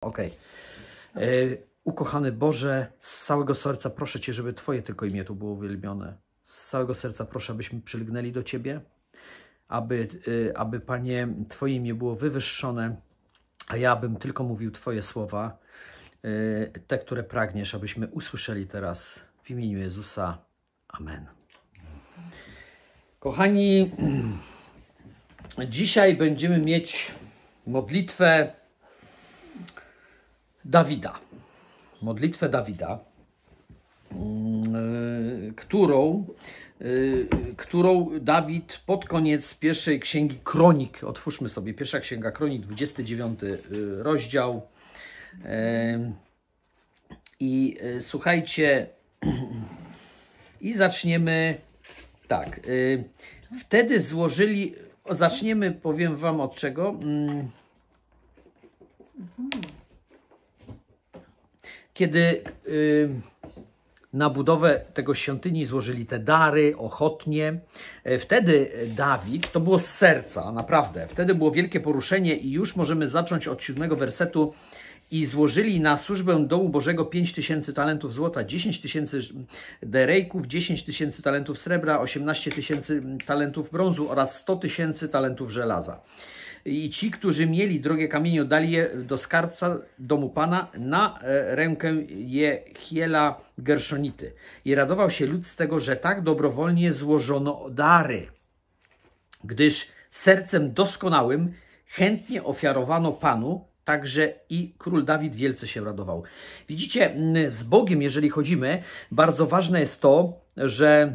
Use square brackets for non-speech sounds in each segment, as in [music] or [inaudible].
Okej. Okay. E, ukochany Boże, z całego serca proszę Cię, żeby Twoje tylko imię tu było uwielbione. Z całego serca proszę, abyśmy przylgnęli do Ciebie, aby, e, aby Panie, Twoje imię było wywyższone, a ja bym tylko mówił Twoje słowa, e, te, które pragniesz, abyśmy usłyszeli teraz w imieniu Jezusa. Amen. Kochani, [clears throat] dzisiaj będziemy mieć modlitwę Dawida, modlitwę Dawida, mm, e, którą, e, którą Dawid pod koniec pierwszej księgi Kronik, otwórzmy sobie, pierwsza księga Kronik, 29 e, rozdział. I słuchajcie, [clears throat] i zaczniemy tak. Wtedy złożyli, zaczniemy, powiem Wam od czego. Mm, mhm kiedy y, na budowę tego świątyni złożyli te dary ochotnie. E, wtedy Dawid, to było z serca, naprawdę, wtedy było wielkie poruszenie i już możemy zacząć od siódmego wersetu i złożyli na służbę dołu Bożego 5 tysięcy talentów złota, 10 tysięcy derejków, 10 tysięcy talentów srebra, 18 tysięcy talentów brązu oraz 100 tysięcy talentów żelaza i ci, którzy mieli drogie kamienie, oddali je do skarbca domu Pana na e, rękę Jehiela Gerszonity. I radował się lud z tego, że tak dobrowolnie złożono dary, gdyż sercem doskonałym chętnie ofiarowano Panu, Także i król Dawid wielce się radował. Widzicie, z Bogiem, jeżeli chodzimy, bardzo ważne jest to, że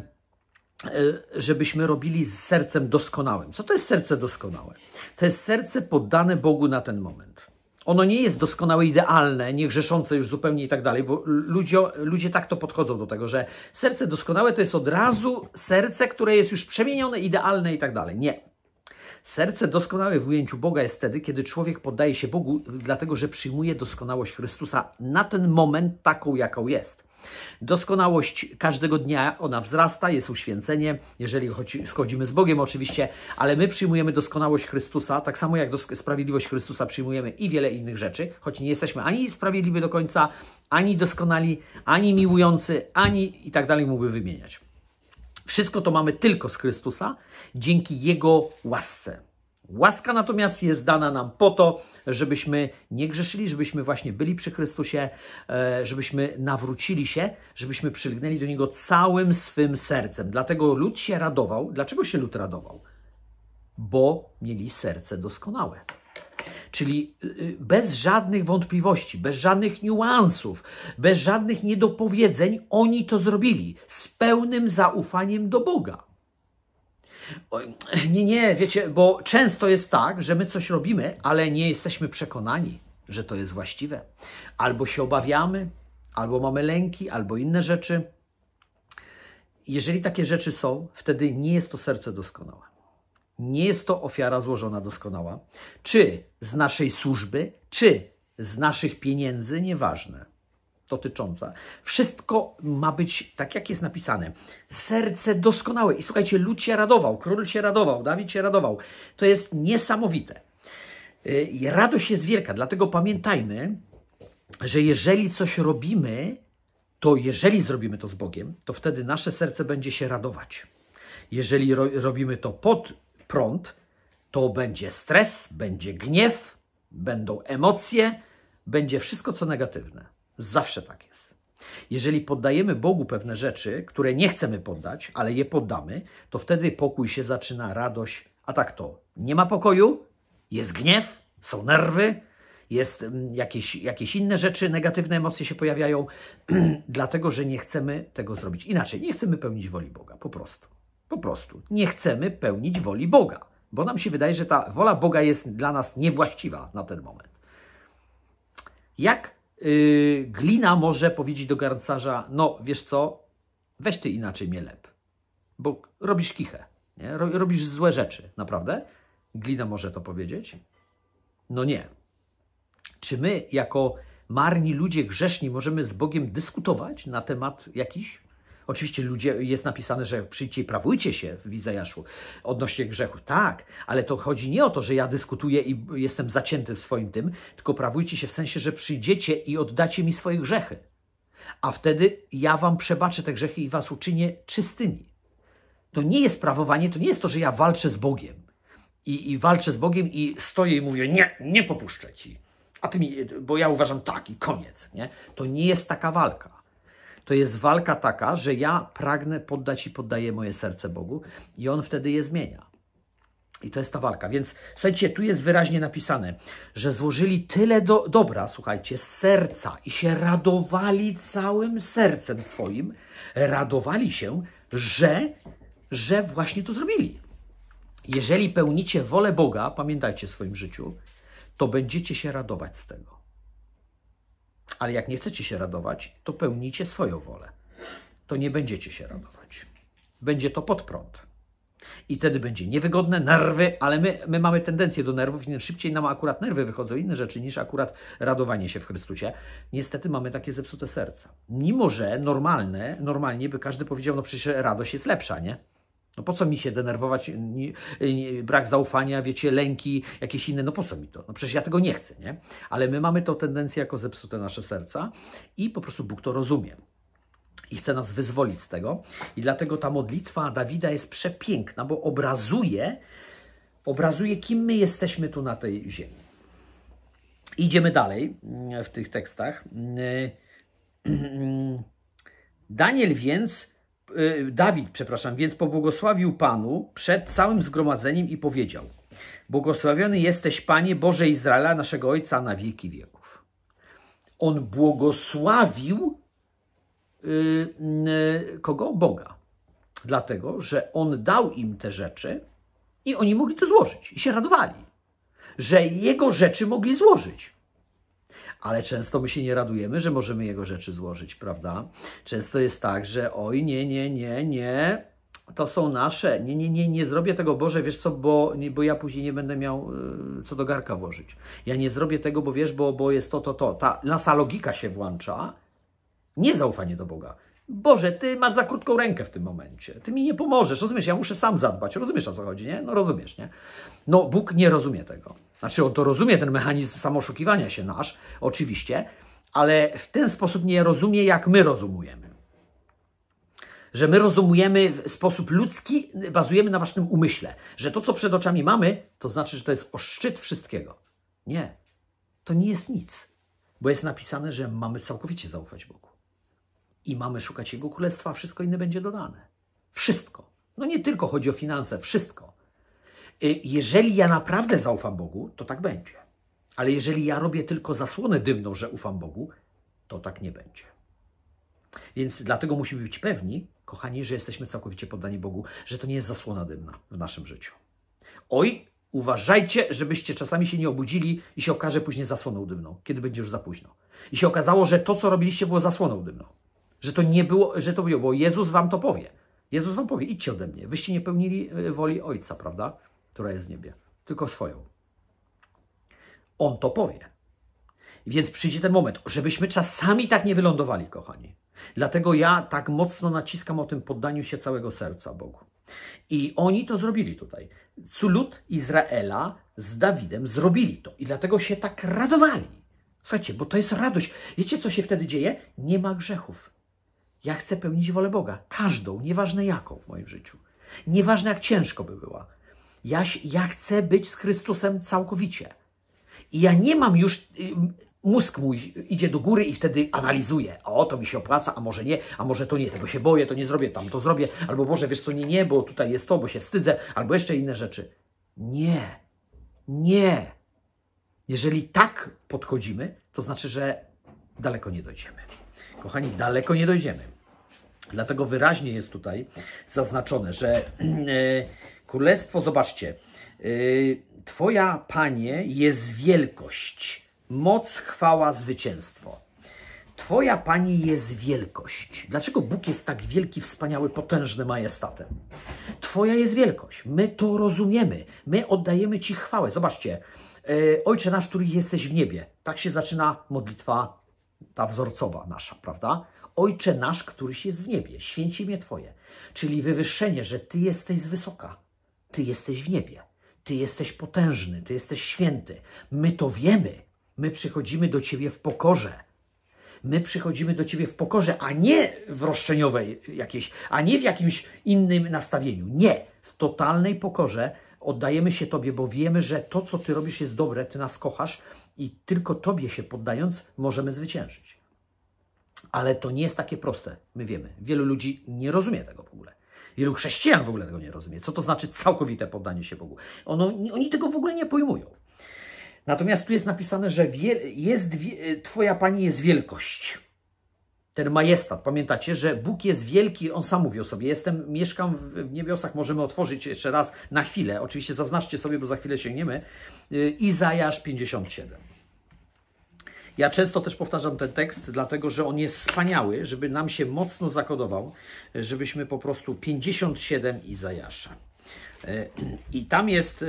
E, żebyśmy robili z sercem doskonałym. Co to jest serce doskonałe? To jest serce poddane Bogu na ten moment. Ono nie jest doskonałe, idealne, niegrzeszące już zupełnie i tak dalej, bo ludzie, ludzie tak to podchodzą do tego, że serce doskonałe to jest od razu serce, które jest już przemienione, idealne i tak dalej. Nie. Serce doskonałe w ujęciu Boga jest wtedy, kiedy człowiek poddaje się Bogu, dlatego że przyjmuje doskonałość Chrystusa na ten moment taką, jaką jest. Doskonałość każdego dnia, ona wzrasta, jest uświęcenie, jeżeli schodzimy z Bogiem oczywiście, ale my przyjmujemy doskonałość Chrystusa, tak samo jak sprawiedliwość Chrystusa przyjmujemy i wiele innych rzeczy, choć nie jesteśmy ani sprawiedliwi do końca, ani doskonali, ani miłujący, ani i tak dalej mógłby wymieniać. Wszystko to mamy tylko z Chrystusa, dzięki Jego łasce. Łaska natomiast jest dana nam po to, żebyśmy nie grzeszyli, żebyśmy właśnie byli przy Chrystusie, e, żebyśmy nawrócili się, żebyśmy przylgnęli do Niego całym swym sercem. Dlatego lud się radował. Dlaczego się lud radował? Bo mieli serce doskonałe. Czyli y, y, bez żadnych wątpliwości, bez żadnych niuansów, bez żadnych niedopowiedzeń oni to zrobili z pełnym zaufaniem do Boga. Nie, nie, wiecie, bo często jest tak, że my coś robimy, ale nie jesteśmy przekonani, że to jest właściwe. Albo się obawiamy, albo mamy lęki, albo inne rzeczy. Jeżeli takie rzeczy są, wtedy nie jest to serce doskonałe. Nie jest to ofiara złożona doskonała, czy z naszej służby, czy z naszych pieniędzy, nieważne dotycząca. Wszystko ma być tak, jak jest napisane. Serce doskonałe. I słuchajcie, lud się radował, król się radował, Dawid się radował. To jest niesamowite. Y, radość jest wielka, dlatego pamiętajmy, że jeżeli coś robimy, to jeżeli zrobimy to z Bogiem, to wtedy nasze serce będzie się radować. Jeżeli ro robimy to pod prąd, to będzie stres, będzie gniew, będą emocje, będzie wszystko co negatywne. Zawsze tak jest. Jeżeli poddajemy Bogu pewne rzeczy, które nie chcemy poddać, ale je poddamy, to wtedy pokój się zaczyna, radość, a tak to nie ma pokoju, jest gniew, są nerwy, jest mm, jakieś, jakieś inne rzeczy, negatywne emocje się pojawiają, [clears throat] dlatego że nie chcemy tego zrobić. Inaczej, nie chcemy pełnić woli Boga, po prostu. Po prostu. Nie chcemy pełnić woli Boga, bo nam się wydaje, że ta wola Boga jest dla nas niewłaściwa na ten moment. Jak Y, glina może powiedzieć do garncarza, no wiesz co, weź ty inaczej mnie lep, bo robisz kichę, nie? robisz złe rzeczy, naprawdę? Glina może to powiedzieć? No nie. Czy my, jako marni ludzie grzeszni, możemy z Bogiem dyskutować na temat jakichś Oczywiście ludzie, jest napisane, że przyjdźcie i prawujcie się w Izajaszu odnośnie grzechów. Tak, ale to chodzi nie o to, że ja dyskutuję i jestem zacięty w swoim tym, tylko prawujcie się w sensie, że przyjdziecie i oddacie mi swoje grzechy. A wtedy ja wam przebaczę te grzechy i was uczynię czystymi. To nie jest prawowanie, to nie jest to, że ja walczę z Bogiem. I, i walczę z Bogiem i stoję i mówię, nie, nie popuszczę ci. A ty mi, bo ja uważam tak i koniec. Nie? To nie jest taka walka to jest walka taka, że ja pragnę poddać i poddaję moje serce Bogu i On wtedy je zmienia. I to jest ta walka. Więc słuchajcie, tu jest wyraźnie napisane, że złożyli tyle do, dobra, słuchajcie, z serca i się radowali całym sercem swoim. Radowali się, że, że właśnie to zrobili. Jeżeli pełnicie wolę Boga, pamiętajcie w swoim życiu, to będziecie się radować z tego. Ale jak nie chcecie się radować, to pełnicie swoją wolę. To nie będziecie się radować. Będzie to pod prąd. I wtedy będzie niewygodne, nerwy, ale my, my mamy tendencję do nerwów i szybciej nam akurat nerwy wychodzą, inne rzeczy niż akurat radowanie się w Chrystusie. Niestety mamy takie zepsute serca. Mimo, że normalne, normalnie by każdy powiedział, no przecież radość jest lepsza, nie? No po co mi się denerwować, nie, nie, brak zaufania, wiecie, lęki, jakieś inne, no po co mi to? No przecież ja tego nie chcę, nie? Ale my mamy to tendencję jako zepsute nasze serca i po prostu Bóg to rozumie. I chce nas wyzwolić z tego. I dlatego ta modlitwa Dawida jest przepiękna, bo obrazuje, obrazuje kim my jesteśmy tu na tej ziemi. Idziemy dalej mm, w tych tekstach. Mm, mm, Daniel więc Y, Dawid, przepraszam, więc pobłogosławił Panu przed całym zgromadzeniem i powiedział: Błogosławiony jesteś, Panie Boże Izraela, naszego Ojca na wieki wieków. On błogosławił yy, yy, kogo? Boga. Dlatego, że On dał im te rzeczy i oni mogli to złożyć i się radowali, że Jego rzeczy mogli złożyć ale często my się nie radujemy, że możemy jego rzeczy złożyć, prawda? Często jest tak, że oj, nie, nie, nie, nie, to są nasze. Nie, nie, nie, nie zrobię tego, Boże, wiesz co, bo, nie, bo ja później nie będę miał y, co do garka włożyć. Ja nie zrobię tego, bo wiesz, bo, bo jest to, to, to. Ta nasza logika się włącza. nie zaufanie do Boga. Boże, ty masz za krótką rękę w tym momencie. Ty mi nie pomożesz, rozumiesz? Ja muszę sam zadbać. Rozumiesz o co chodzi, nie? No rozumiesz, nie? No Bóg nie rozumie tego. Znaczy on to rozumie, ten mechanizm samoszukiwania się nasz, oczywiście, ale w ten sposób nie rozumie, jak my rozumujemy. Że my rozumiemy w sposób ludzki, bazujemy na waszym umyśle, że to, co przed oczami mamy, to znaczy, że to jest oszczyt wszystkiego. Nie, to nie jest nic, bo jest napisane, że mamy całkowicie zaufać Bogu i mamy szukać Jego królestwa, a wszystko inne będzie dodane. Wszystko. No nie tylko chodzi o finanse, wszystko. Y, jeżeli ja naprawdę zaufam Bogu, to tak będzie. Ale jeżeli ja robię tylko zasłonę dymną, że ufam Bogu, to tak nie będzie. Więc dlatego musimy być pewni, kochani, że jesteśmy całkowicie poddani Bogu, że to nie jest zasłona dymna w naszym życiu. Oj, uważajcie, żebyście czasami się nie obudzili i się okaże później zasłoną dymną, kiedy będzie już za późno. I się okazało, że to, co robiliście, było zasłoną dymną. Że to nie było, że to było, bo Jezus wam to powie. Jezus wam powie, idźcie ode mnie, wyście nie pełnili y, woli Ojca, prawda? która jest w niebie, tylko swoją. On to powie. Więc przyjdzie ten moment, żebyśmy czasami tak nie wylądowali, kochani. Dlatego ja tak mocno naciskam o tym poddaniu się całego serca Bogu. I oni to zrobili tutaj. Lud Izraela z Dawidem zrobili to. I dlatego się tak radowali. Słuchajcie, bo to jest radość. Wiecie, co się wtedy dzieje? Nie ma grzechów. Ja chcę pełnić wolę Boga. Każdą, nieważne jaką w moim życiu. Nieważne jak ciężko by była. Ja, ja chcę być z Chrystusem całkowicie. I ja nie mam już. Y, mózg mój idzie do góry i wtedy analizuje. O, to mi się opłaca, a może nie, a może to nie, tego się boję, to nie zrobię, tam to zrobię, albo może wiesz co, nie, nie, bo tutaj jest to, bo się wstydzę, albo jeszcze inne rzeczy. Nie, nie. Jeżeli tak podchodzimy, to znaczy, że daleko nie dojdziemy. Kochani, daleko nie dojdziemy. Dlatego wyraźnie jest tutaj zaznaczone, że [clears throat] e, Królestwo, zobaczcie, y, Twoja, Panie, jest wielkość, moc, chwała, zwycięstwo. Twoja, pani jest wielkość. Dlaczego Bóg jest tak wielki, wspaniały, potężny majestatem? Twoja jest wielkość. My to rozumiemy. My oddajemy Ci chwałę. Zobaczcie, y, Ojcze nasz, który jesteś w niebie. Tak się zaczyna modlitwa ta wzorcowa nasza, prawda? Ojcze nasz, któryś jest w niebie, święci imię Twoje. Czyli wywyższenie, że Ty jesteś wysoka. Ty jesteś w niebie, Ty jesteś potężny, Ty jesteś święty. My to wiemy. My przychodzimy do Ciebie w pokorze. My przychodzimy do Ciebie w pokorze, a nie w roszczeniowej jakiejś, a nie w jakimś innym nastawieniu. Nie, w totalnej pokorze oddajemy się Tobie, bo wiemy, że to, co Ty robisz, jest dobre, Ty nas kochasz i tylko Tobie się poddając możemy zwyciężyć. Ale to nie jest takie proste, my wiemy. Wielu ludzi nie rozumie tego w ogóle. Wielu chrześcijan w ogóle tego nie rozumie. Co to znaczy całkowite poddanie się Bogu? Ono, oni tego w ogóle nie pojmują. Natomiast tu jest napisane, że jest, Twoja Pani jest wielkość. Ten majestat. Pamiętacie, że Bóg jest wielki, On sam mówi o sobie. Jestem, mieszkam w, niebiosach. Możemy otworzyć jeszcze raz na chwilę. Oczywiście zaznaczcie sobie, bo za chwilę sięgniemy. Y, Izajasz 57. Ja często też powtarzam ten tekst, dlatego że on jest wspaniały, żeby nam się mocno zakodował, żebyśmy po prostu 57 Izajasza. E, I tam jest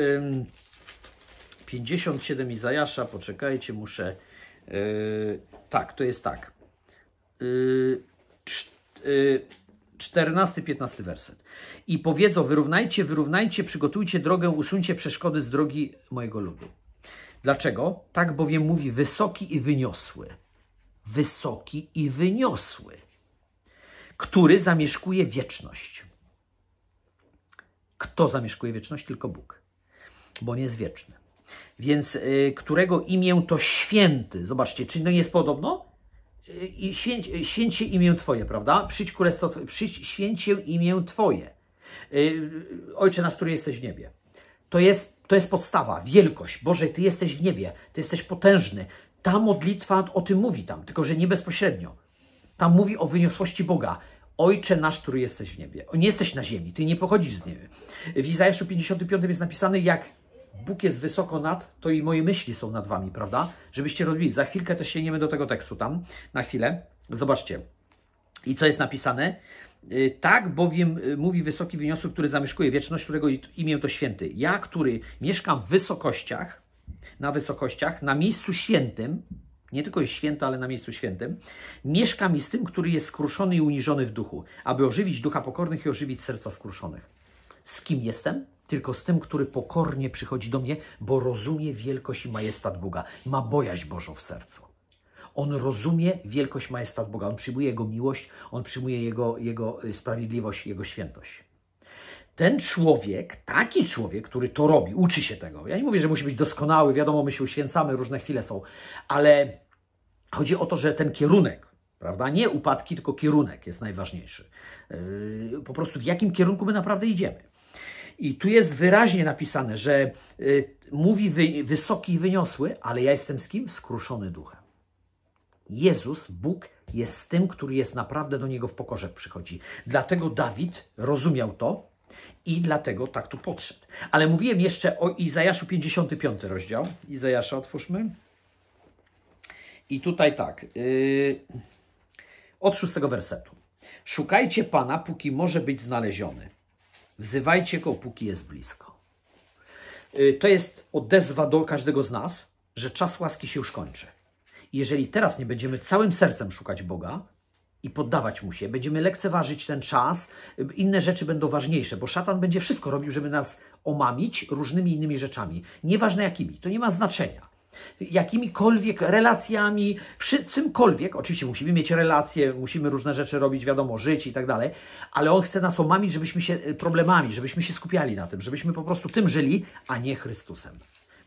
57 Izajasza, poczekajcie, muszę. E, tak, to jest tak. 14-15 e, werset. I powiedzą: Wyrównajcie, wyrównajcie, przygotujcie drogę, usuńcie przeszkody z drogi mojego ludu. Dlaczego? Tak bowiem mówi wysoki i wyniosły. Wysoki i wyniosły, który zamieszkuje wieczność. Kto zamieszkuje wieczność? Tylko Bóg, bo nie jest wieczny. Więc y, którego imię to święty. Zobaczcie, czy nie jest podobno? Y, święć, y, imię Twoje, prawda? Przyjdź królestwo przyjdź, święcie imię Twoje. Y, y, Ojcze nasz, który jesteś w niebie. To jest to jest podstawa, wielkość. Boże, Ty jesteś w niebie, Ty jesteś potężny. Ta modlitwa o tym mówi tam, tylko że nie bezpośrednio. Tam mówi o wyniosłości Boga. Ojcze nasz, który jesteś w niebie. Nie jesteś na ziemi, Ty nie pochodzisz z niebie. W Izajaszu 55 jest napisane, jak Bóg jest wysoko nad, to i moje myśli są nad wami, prawda? Żebyście robili. Za chwilkę też sięgniemy do tego tekstu tam, na chwilę. Zobaczcie. I co jest napisane? Y, tak bowiem y, mówi wysoki wyniosły, który zamieszkuje wieczność, którego imię to święty. Ja, który mieszkam w wysokościach, na wysokościach, na miejscu świętym, nie tylko jest święta, ale na miejscu świętym, mieszkam i z tym, który jest skruszony i uniżony w duchu, aby ożywić ducha pokornych i ożywić serca skruszonych. Z kim jestem? Tylko z tym, który pokornie przychodzi do mnie, bo rozumie wielkość i majestat Boga, ma bojaźń Bożą w sercu. On rozumie wielkość majestat Boga, on przyjmuje Jego miłość, on przyjmuje Jego, jego y, sprawiedliwość, Jego świętość. Ten człowiek, taki człowiek, który to robi, uczy się tego. Ja nie mówię, że musi być doskonały, wiadomo, my się uświęcamy, różne chwile są, ale chodzi o to, że ten kierunek, prawda? Nie upadki, tylko kierunek jest najważniejszy. Y, po prostu w jakim kierunku my naprawdę idziemy. I tu jest wyraźnie napisane, że y, mówi wysoki i wyniosły, ale ja jestem z kim? Skruszony duchem. Jezus, Bóg, jest tym, który jest naprawdę do niego w pokorze przychodzi. Dlatego Dawid rozumiał to i dlatego tak tu podszedł. Ale mówiłem jeszcze o Izajaszu 55 rozdział. Izajasza otwórzmy. I tutaj tak, yy, od szóstego wersetu. Szukajcie Pana, póki może być znaleziony. Wzywajcie Go, póki jest blisko. Yy, to jest odezwa do każdego z nas, że czas łaski się już kończy jeżeli teraz nie będziemy całym sercem szukać Boga i poddawać Mu się, będziemy lekceważyć ten czas, inne rzeczy będą ważniejsze, bo szatan będzie wszystko robił, żeby nas omamić różnymi innymi rzeczami, nieważne jakimi, to nie ma znaczenia jakimikolwiek relacjami, czymkolwiek. Oczywiście musimy mieć relacje, musimy różne rzeczy robić, wiadomo, żyć i tak dalej, ale on chce nas omamić, żebyśmy się y, problemami, żebyśmy się skupiali na tym, żebyśmy po prostu tym żyli, a nie Chrystusem.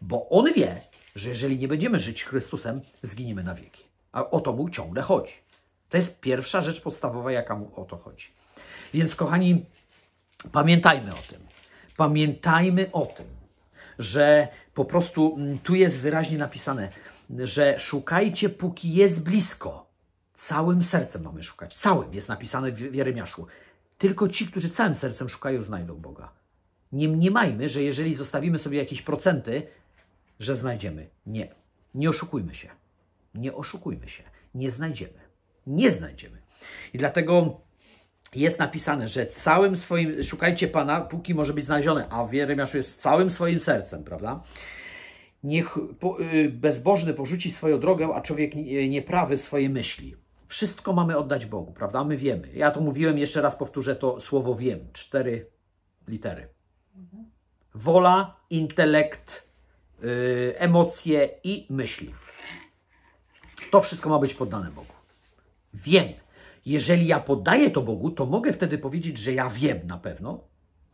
Bo on wie, że jeżeli nie będziemy żyć Chrystusem, zginiemy na wieki. A o to mu ciągle chodzi. To jest pierwsza rzecz podstawowa, jaka mu o to chodzi. Więc, kochani, pamiętajmy o tym. Pamiętajmy o tym, że po prostu mm, tu jest wyraźnie napisane, że szukajcie, póki jest blisko. Całym sercem mamy szukać. Całym jest napisane w Jeremiaszu. Tylko ci, którzy całym sercem szukają, znajdą Boga. Nie mniemajmy, że jeżeli zostawimy sobie jakieś procenty, że znajdziemy. Nie. Nie oszukujmy się. Nie oszukujmy się. Nie znajdziemy. Nie znajdziemy. I dlatego jest napisane, że całym swoim, szukajcie Pana, póki może być znaleziony, a w Jeremiaszu jest całym swoim sercem, prawda? Niech y, bezbożny porzuci swoją drogę, a człowiek y, nieprawy swoje myśli. Wszystko mamy oddać Bogu, prawda? My wiemy. Ja to mówiłem, jeszcze raz powtórzę to słowo wiem. Cztery litery. Wola, intelekt, Y, emocje i myśli. To wszystko ma być poddane Bogu. Wiem. Jeżeli ja poddaję to Bogu, to mogę wtedy powiedzieć, że ja wiem na pewno,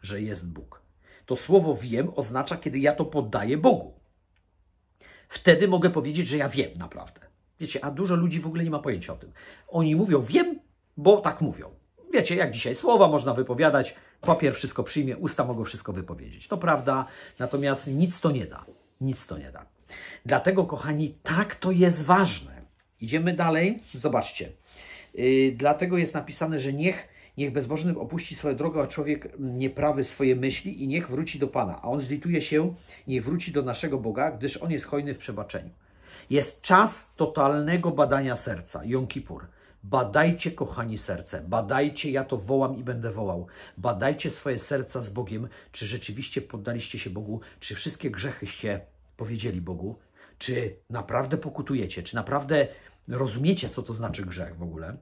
że jest Bóg. To słowo wiem oznacza, kiedy ja to poddaję Bogu. Wtedy mogę powiedzieć, że ja wiem naprawdę. Wiecie, a dużo ludzi w ogóle nie ma pojęcia o tym. Oni mówią wiem, bo tak mówią. Wiecie, jak dzisiaj słowa można wypowiadać, papier wszystko przyjmie, usta mogą wszystko wypowiedzieć. To prawda, natomiast nic to nie da. Nic to nie da. Dlatego, kochani, tak to jest ważne. Idziemy dalej. Zobaczcie. Y, dlatego jest napisane, że niech, niech bezbożny opuści swoją drogę, a człowiek nieprawy swoje myśli i niech wróci do Pana. A on zlituje się, nie wróci do naszego Boga, gdyż on jest hojny w przebaczeniu. Jest czas totalnego badania serca. Jom Kippur. Badajcie, kochani, serce. Badajcie, ja to wołam i będę wołał. Badajcie swoje serca z Bogiem, czy rzeczywiście poddaliście się Bogu, czy wszystkie grzechyście powiedzieli Bogu, czy naprawdę pokutujecie, czy naprawdę rozumiecie, co to znaczy grzech w ogóle.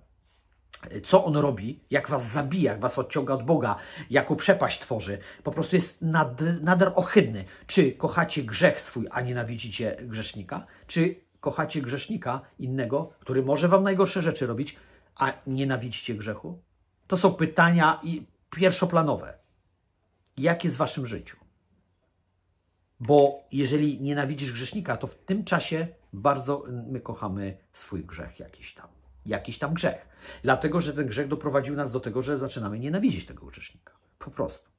Co on robi, jak was zabija, jak was odciąga od Boga, jaką przepaść tworzy, po prostu jest nad, nader ohydny. Czy kochacie grzech swój, a nienawidzicie grzesznika? Czy kochacie grzesznika innego, który może wam najgorsze rzeczy robić, a nienawidzicie grzechu? To są pytania i pierwszoplanowe. Jak jest w waszym życiu? Bo jeżeli nienawidzisz grzesznika, to w tym czasie bardzo my kochamy swój grzech jakiś tam. Jakiś tam grzech. Dlatego, że ten grzech doprowadził nas do tego, że zaczynamy nienawidzić tego grzesznika. Po prostu.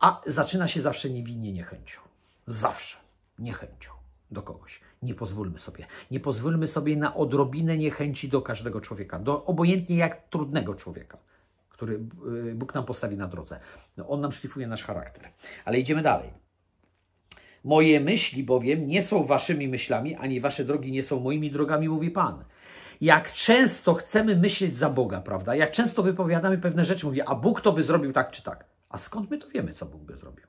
A zaczyna się zawsze niewinnie niechęcią. Zawsze niechęcią do kogoś. Nie pozwólmy sobie. Nie pozwólmy sobie na odrobinę niechęci do każdego człowieka, do obojętnie jak trudnego człowieka, który y, Bóg nam postawi na drodze. No, on nam szlifuje nasz charakter. Ale idziemy dalej. Moje myśli bowiem nie są waszymi myślami, ani wasze drogi nie są moimi drogami, mówi Pan jak często chcemy myśleć za Boga, prawda? Jak często wypowiadamy pewne rzeczy, mówię, a Bóg to by zrobił tak czy tak. A skąd my to wiemy, co Bóg by zrobił?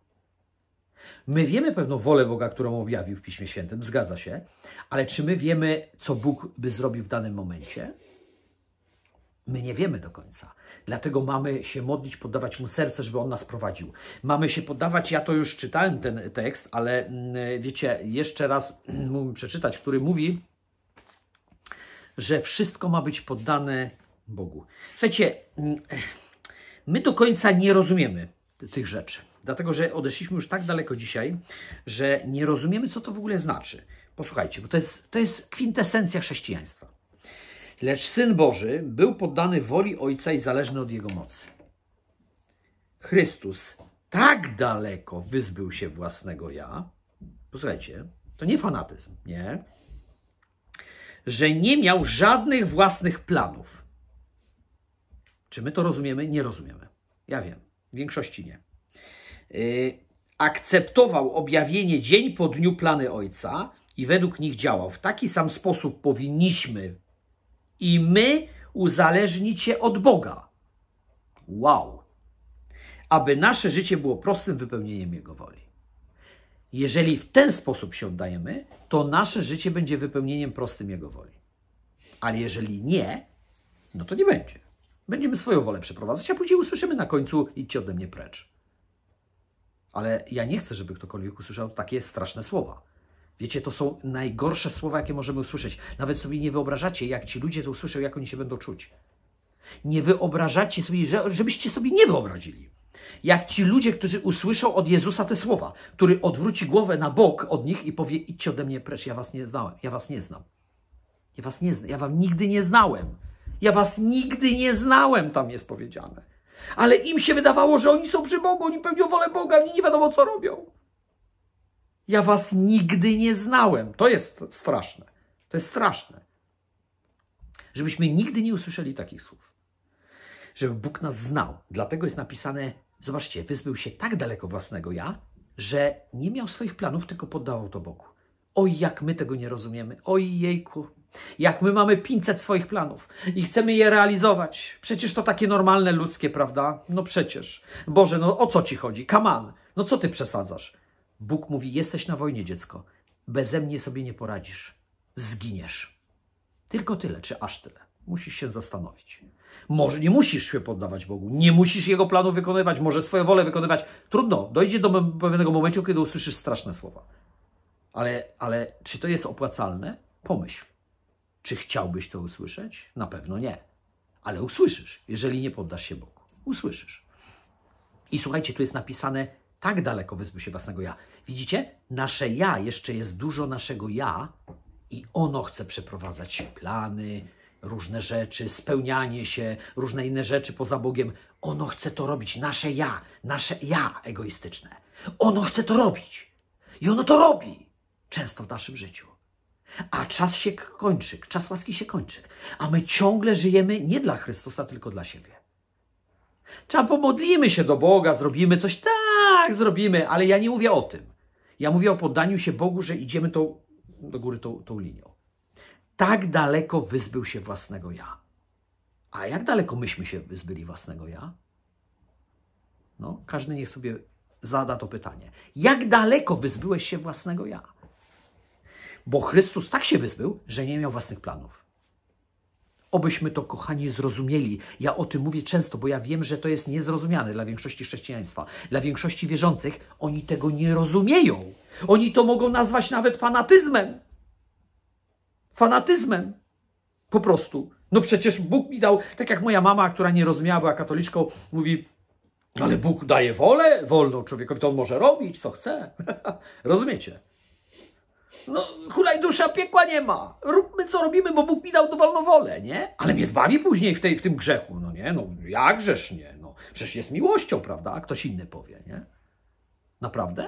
My wiemy pewną wolę Boga, którą objawił w Piśmie Świętym, zgadza się, ale czy my wiemy, co Bóg by zrobił w danym momencie? My nie wiemy do końca. Dlatego mamy się modlić, poddawać Mu serce, żeby On nas prowadził. Mamy się poddawać, ja to już czytałem ten tekst, ale mm, wiecie, jeszcze raz mm, mógłbym przeczytać, który mówi, że wszystko ma być poddane Bogu. Słuchajcie, mm, my do końca nie rozumiemy tych rzeczy. Dlatego, że odeszliśmy już tak daleko dzisiaj, że nie rozumiemy, co to w ogóle znaczy. Posłuchajcie, bo to jest, to jest kwintesencja chrześcijaństwa. Lecz Syn Boży był poddany woli Ojca i zależny od Jego mocy. Chrystus tak daleko wyzbył się własnego ja, posłuchajcie, to nie fanatyzm, nie, że nie miał żadnych własnych planów. Czy my to rozumiemy? Nie rozumiemy. Ja wiem, w większości nie. Y, akceptował objawienie dzień po dniu plany Ojca i według nich działał. W taki sam sposób powinniśmy i my uzależnić się od Boga. Wow! Aby nasze życie było prostym wypełnieniem Jego woli. Jeżeli w ten sposób się oddajemy, to nasze życie będzie wypełnieniem prostym Jego woli. Ale jeżeli nie, no to nie będzie. Będziemy swoją wolę przeprowadzać, a później usłyszymy na końcu idźcie ode mnie precz. Ale ja nie chcę, żeby ktokolwiek usłyszał takie straszne słowa. Wiecie, to są najgorsze słowa, jakie możemy usłyszeć. Nawet sobie nie wyobrażacie, jak ci ludzie to usłyszą, jak oni się będą czuć. Nie wyobrażacie sobie, żebyście sobie nie wyobrazili. Jak ci ludzie, którzy usłyszą od Jezusa te słowa, który odwróci głowę na bok od nich i powie: idźcie ode mnie precz, ja was nie znałem, ja was nie znam. Ja was nie znam, ja wam nigdy nie znałem. Ja was nigdy nie znałem, tam jest powiedziane. Ale im się wydawało, że oni są przy Bogu, oni pełnią wolę Boga, oni nie wiadomo co robią. Ja was nigdy nie znałem. To jest straszne. To jest straszne. Żebyśmy nigdy nie usłyszeli takich słów. Żeby Bóg nas znał. Dlatego jest napisane, zobaczcie, wyzbył się tak daleko własnego ja, że nie miał swoich planów, tylko poddawał to Bogu. Oj, jak my tego nie rozumiemy. Oj, jejku, jak my mamy 500 swoich planów i chcemy je realizować, przecież to takie normalne ludzkie, prawda? No przecież. Boże, no o co ci chodzi? Kaman, no co ty przesadzasz? Bóg mówi: Jesteś na wojnie, dziecko. Beze mnie sobie nie poradzisz. Zginiesz. Tylko tyle, czy aż tyle. Musisz się zastanowić. Może nie musisz się poddawać Bogu, nie musisz Jego planu wykonywać, może swoją wolę wykonywać. Trudno, dojdzie do pewnego momentu, kiedy usłyszysz straszne słowa. Ale, ale czy to jest opłacalne? Pomyśl. Czy chciałbyś to usłyszeć? Na pewno nie. Ale usłyszysz, jeżeli nie poddasz się Bogu. Usłyszysz. I słuchajcie, tu jest napisane tak daleko wyzbył się własnego ja. Widzicie? Nasze ja, jeszcze jest dużo naszego ja i ono chce przeprowadzać się plany, różne rzeczy, spełnianie się, różne inne rzeczy poza Bogiem. Ono chce to robić, nasze ja, nasze ja egoistyczne. Ono chce to robić i ono to robi często w naszym życiu. A czas się kończy, czas łaski się kończy. A my ciągle żyjemy nie dla Chrystusa, tylko dla siebie. Czas pomodlimy się do Boga, zrobimy coś, tak, zrobimy, ale ja nie mówię o tym. Ja mówię o poddaniu się Bogu, że idziemy tą, do góry tą, tą linią. Tak daleko wyzbył się własnego ja. A jak daleko myśmy się wyzbyli własnego ja? No, każdy niech sobie zada to pytanie. Jak daleko wyzbyłeś się własnego ja? bo Chrystus tak się wyzbył, że nie miał własnych planów. Obyśmy to, kochani, zrozumieli. Ja o tym mówię często, bo ja wiem, że to jest niezrozumiane dla większości chrześcijaństwa. Dla większości wierzących oni tego nie rozumieją. Oni to mogą nazwać nawet fanatyzmem. Fanatyzmem. Po prostu. No przecież Bóg mi dał, tak jak moja mama, która nie rozumiała, była katoliczką, mówi, ale Bóg daje wolę, wolną człowiekowi, to on może robić, co chce. [laughs] Rozumiecie? No, hulaj dusza, piekła nie ma. Róbmy co robimy, bo Bóg mi dał dowolną wolę, nie? Ale mnie zbawi później w, tej, w tym grzechu, no nie? No, ja grzesznie, no. Przecież jest miłością, prawda? A ktoś inny powie, nie? Naprawdę?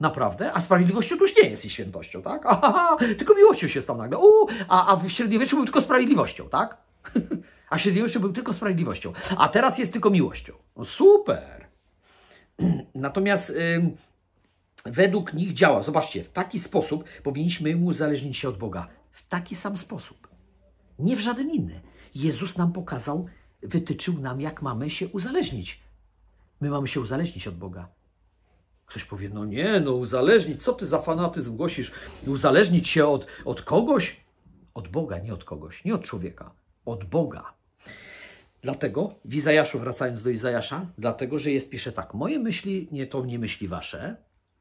Naprawdę? A sprawiedliwością to już nie jest i świętością, tak? Aha, tylko miłością się stał nagle. U, a, a w średniowieczu był tylko sprawiedliwością, tak? [laughs] a w średniowieczu był tylko sprawiedliwością. A teraz jest tylko miłością. No, super! [clears throat] Natomiast... Yy, według nich działa. Zobaczcie, w taki sposób powinniśmy uzależnić się od Boga. W taki sam sposób. Nie w żaden inny. Jezus nam pokazał, wytyczył nam, jak mamy się uzależnić. My mamy się uzależnić od Boga. Ktoś powie, no nie, no uzależnić, co ty za fanatyzm głosisz? Uzależnić się od, od kogoś? Od Boga, nie od kogoś, nie od człowieka, od Boga. Dlatego w Izajaszu, wracając do Izajasza, dlatego, że jest, pisze tak, moje myśli nie to nie myśli wasze,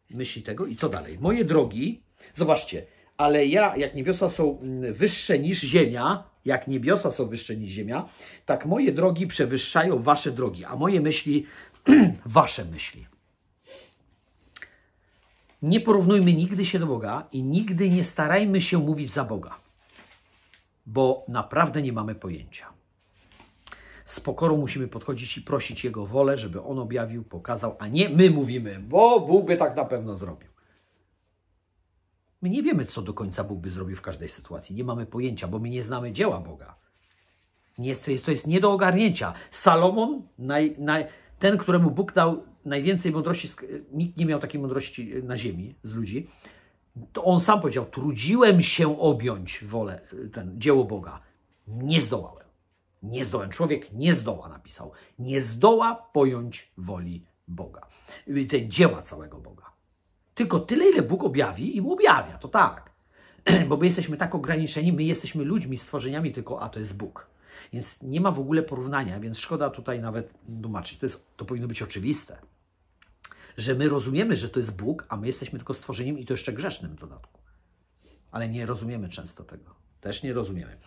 myśli tego i co dalej? Moje drogi, zobaczcie, ale ja, jak niebiosa są mm, wyższe niż ziemia, jak niebiosa są wyższe niż ziemia, tak moje drogi przewyższają wasze drogi, a moje myśli [clears throat] wasze myśli. Nie porównujmy nigdy się do Boga i nigdy nie starajmy się mówić za Boga, bo naprawdę nie mamy pojęcia z pokorą musimy podchodzić i prosić Jego wolę, żeby On objawił, pokazał, a nie my mówimy, bo Bóg by tak na pewno zrobił. My nie wiemy, co do końca Bóg by zrobił w każdej sytuacji. Nie mamy pojęcia, bo my nie znamy dzieła Boga. Nie jest, to, jest, to jest nie do ogarnięcia. Salomon, naj, naj, ten, któremu Bóg dał najwięcej mądrości, nikt nie miał takiej mądrości e, na ziemi z ludzi, to on sam powiedział, trudziłem się objąć wolę, e, ten, dzieło Boga. Nie zdołałem nie zdoła. Człowiek nie zdoła, napisał. Nie zdoła pojąć woli Boga, y, te dzieła całego Boga. Tylko tyle, ile Bóg objawi i mu objawia, to tak. [clears throat] Bo my jesteśmy tak ograniczeni, my jesteśmy ludźmi, stworzeniami, tylko a to jest Bóg. Więc nie ma w ogóle porównania, więc szkoda tutaj nawet tłumaczyć. To, jest, to powinno być oczywiste, że my rozumiemy, że to jest Bóg, a my jesteśmy tylko stworzeniem i to jeszcze grzesznym w dodatku. Ale nie rozumiemy często tego. Też nie rozumiemy.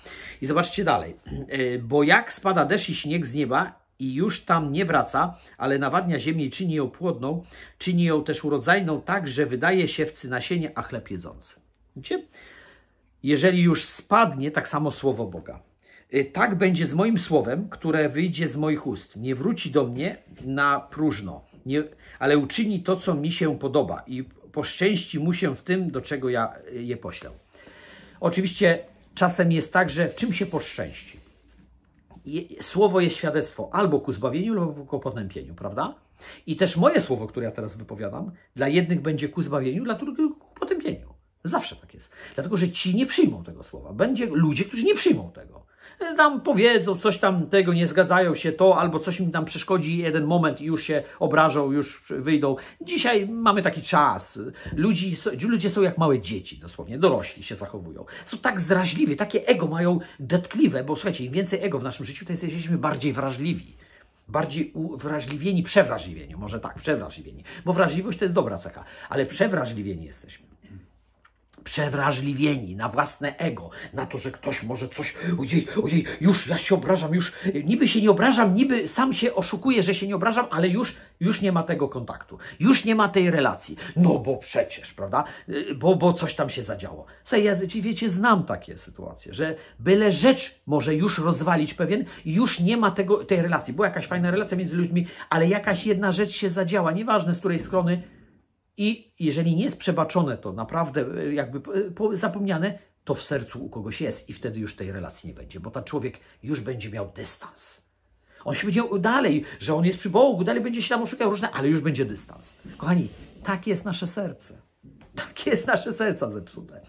I zobaczcie dalej. E, bo jak spada deszcz i śnieg z nieba i już tam nie wraca, ale nawadnia ziemię i czyni ją płodną, czyni ją też urodzajną tak, że wydaje się w nasienie, a chleb jedzący. Widzicie? Jeżeli już spadnie, tak samo słowo Boga. E, tak będzie z moim słowem, które wyjdzie z moich ust. Nie wróci do mnie na próżno, nie, ale uczyni to, co mi się podoba i poszczęści mu się w tym, do czego ja e, je poślę. Oczywiście Czasem jest tak, że w czym się poszczęści. Słowo jest świadectwo albo ku zbawieniu, albo ku potępieniu, prawda? I też moje słowo, które ja teraz wypowiadam, dla jednych będzie ku zbawieniu, dla drugich ku potępieniu. Zawsze tak jest. Dlatego, że ci nie przyjmą tego słowa. Będzie ludzie, którzy nie przyjmą tego tam powiedzą, coś tam tego, nie zgadzają się to, albo coś mi tam przeszkodzi jeden moment i już się obrażą, już wyjdą. Dzisiaj mamy taki czas. Ludzi, ludzie są jak małe dzieci dosłownie, dorośli się zachowują. Są tak zraźliwi, takie ego mają dotkliwe, bo słuchajcie, im więcej ego w naszym życiu, to jesteśmy bardziej wrażliwi bardziej uwrażliwieni, przewrażliwieni, może tak, przewrażliwieni, bo wrażliwość to jest dobra cecha, ale przewrażliwieni jesteśmy przewrażliwieni na własne ego, na to, że ktoś może coś, ojej, ojej, już ja się obrażam, już niby się nie obrażam, niby sam się oszukuję, że się nie obrażam, ale już, już nie ma tego kontaktu, już nie ma tej relacji. No bo przecież, prawda? Bo, bo coś tam się zadziało. Słuchaj, ja ci wiecie, znam takie sytuacje, że byle rzecz może już rozwalić pewien, już nie ma tego, tej relacji. Była jakaś fajna relacja między ludźmi, ale jakaś jedna rzecz się zadziała, nieważne z której strony, i jeżeli nie jest przebaczone to, naprawdę e, jakby e, zapomniane, to w sercu u kogoś jest i wtedy już tej relacji nie będzie, bo ten człowiek już będzie miał dystans. On się będzie dalej, że on jest przy Bogu, dalej będzie się tam oszukał różne, ale już będzie dystans. Kochani, takie jest nasze serce. [laughs] Takie jest nasze serca zepsute.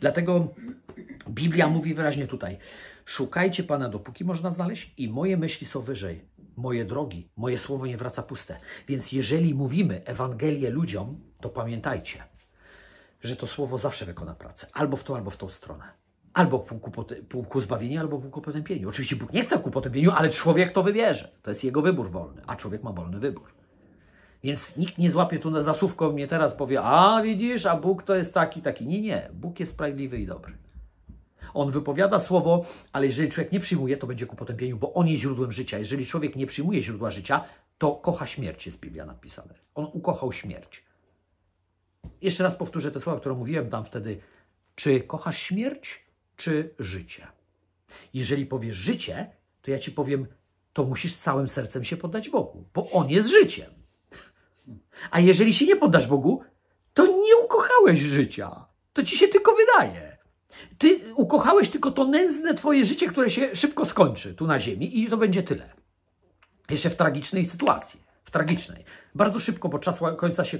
Dlatego Biblia mówi wyraźnie tutaj: szukajcie Pana, dopóki można znaleźć, i moje myśli są wyżej moje drogi, moje słowo nie wraca puste. Więc jeżeli mówimy Ewangelię ludziom, to pamiętajcie, że to słowo zawsze wykona pracę. Albo w tą, albo w tą stronę. Albo ku, ku, ku zbawieniu, albo ku potępieniu. Oczywiście Bóg nie chce ku potępieniu, ale człowiek to wybierze. To jest jego wybór wolny, a człowiek ma wolny wybór. Więc nikt nie złapie tu na zasłówką mnie teraz powie, a widzisz, a Bóg to jest taki, taki. Nie, nie. Bóg jest sprawiedliwy i dobry on wypowiada słowo, ale jeżeli człowiek nie przyjmuje, to będzie ku potępieniu, bo on jest źródłem życia. Jeżeli człowiek nie przyjmuje źródła życia, to kocha śmierć, jest Biblia napisane. On ukochał śmierć. Jeszcze raz powtórzę te słowa, które mówiłem tam wtedy. Czy kochasz śmierć, czy życie? Jeżeli powiesz życie, to ja ci powiem, to musisz całym sercem się poddać Bogu, bo On jest życiem. A jeżeli się nie poddasz Bogu, to nie ukochałeś życia. To ci się tylko wydaje. Ty ukochałeś tylko to nędzne twoje życie, które się szybko skończy tu na ziemi i to będzie tyle. Jeszcze w tragicznej sytuacji, w tragicznej. Bardzo szybko, bo czas końca się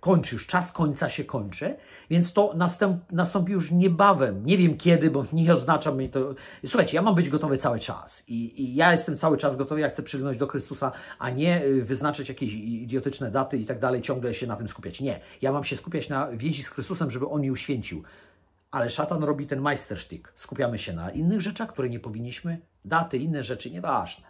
kończy, już czas końca się kończy, więc to następ, nastąpi już niebawem. Nie wiem kiedy, bo nie oznacza mi to. Słuchajcie, ja mam być gotowy cały czas I, i, ja jestem cały czas gotowy, ja chcę przylgnąć do Chrystusa, a nie y, wyznaczyć jakieś idiotyczne daty i tak dalej, ciągle się na tym skupiać. Nie, ja mam się skupiać na więzi z Chrystusem, żeby On mi uświęcił, ale szatan robi ten majstersztyk. Skupiamy się na innych rzeczach, które nie powinniśmy, daty, inne rzeczy, nieważne.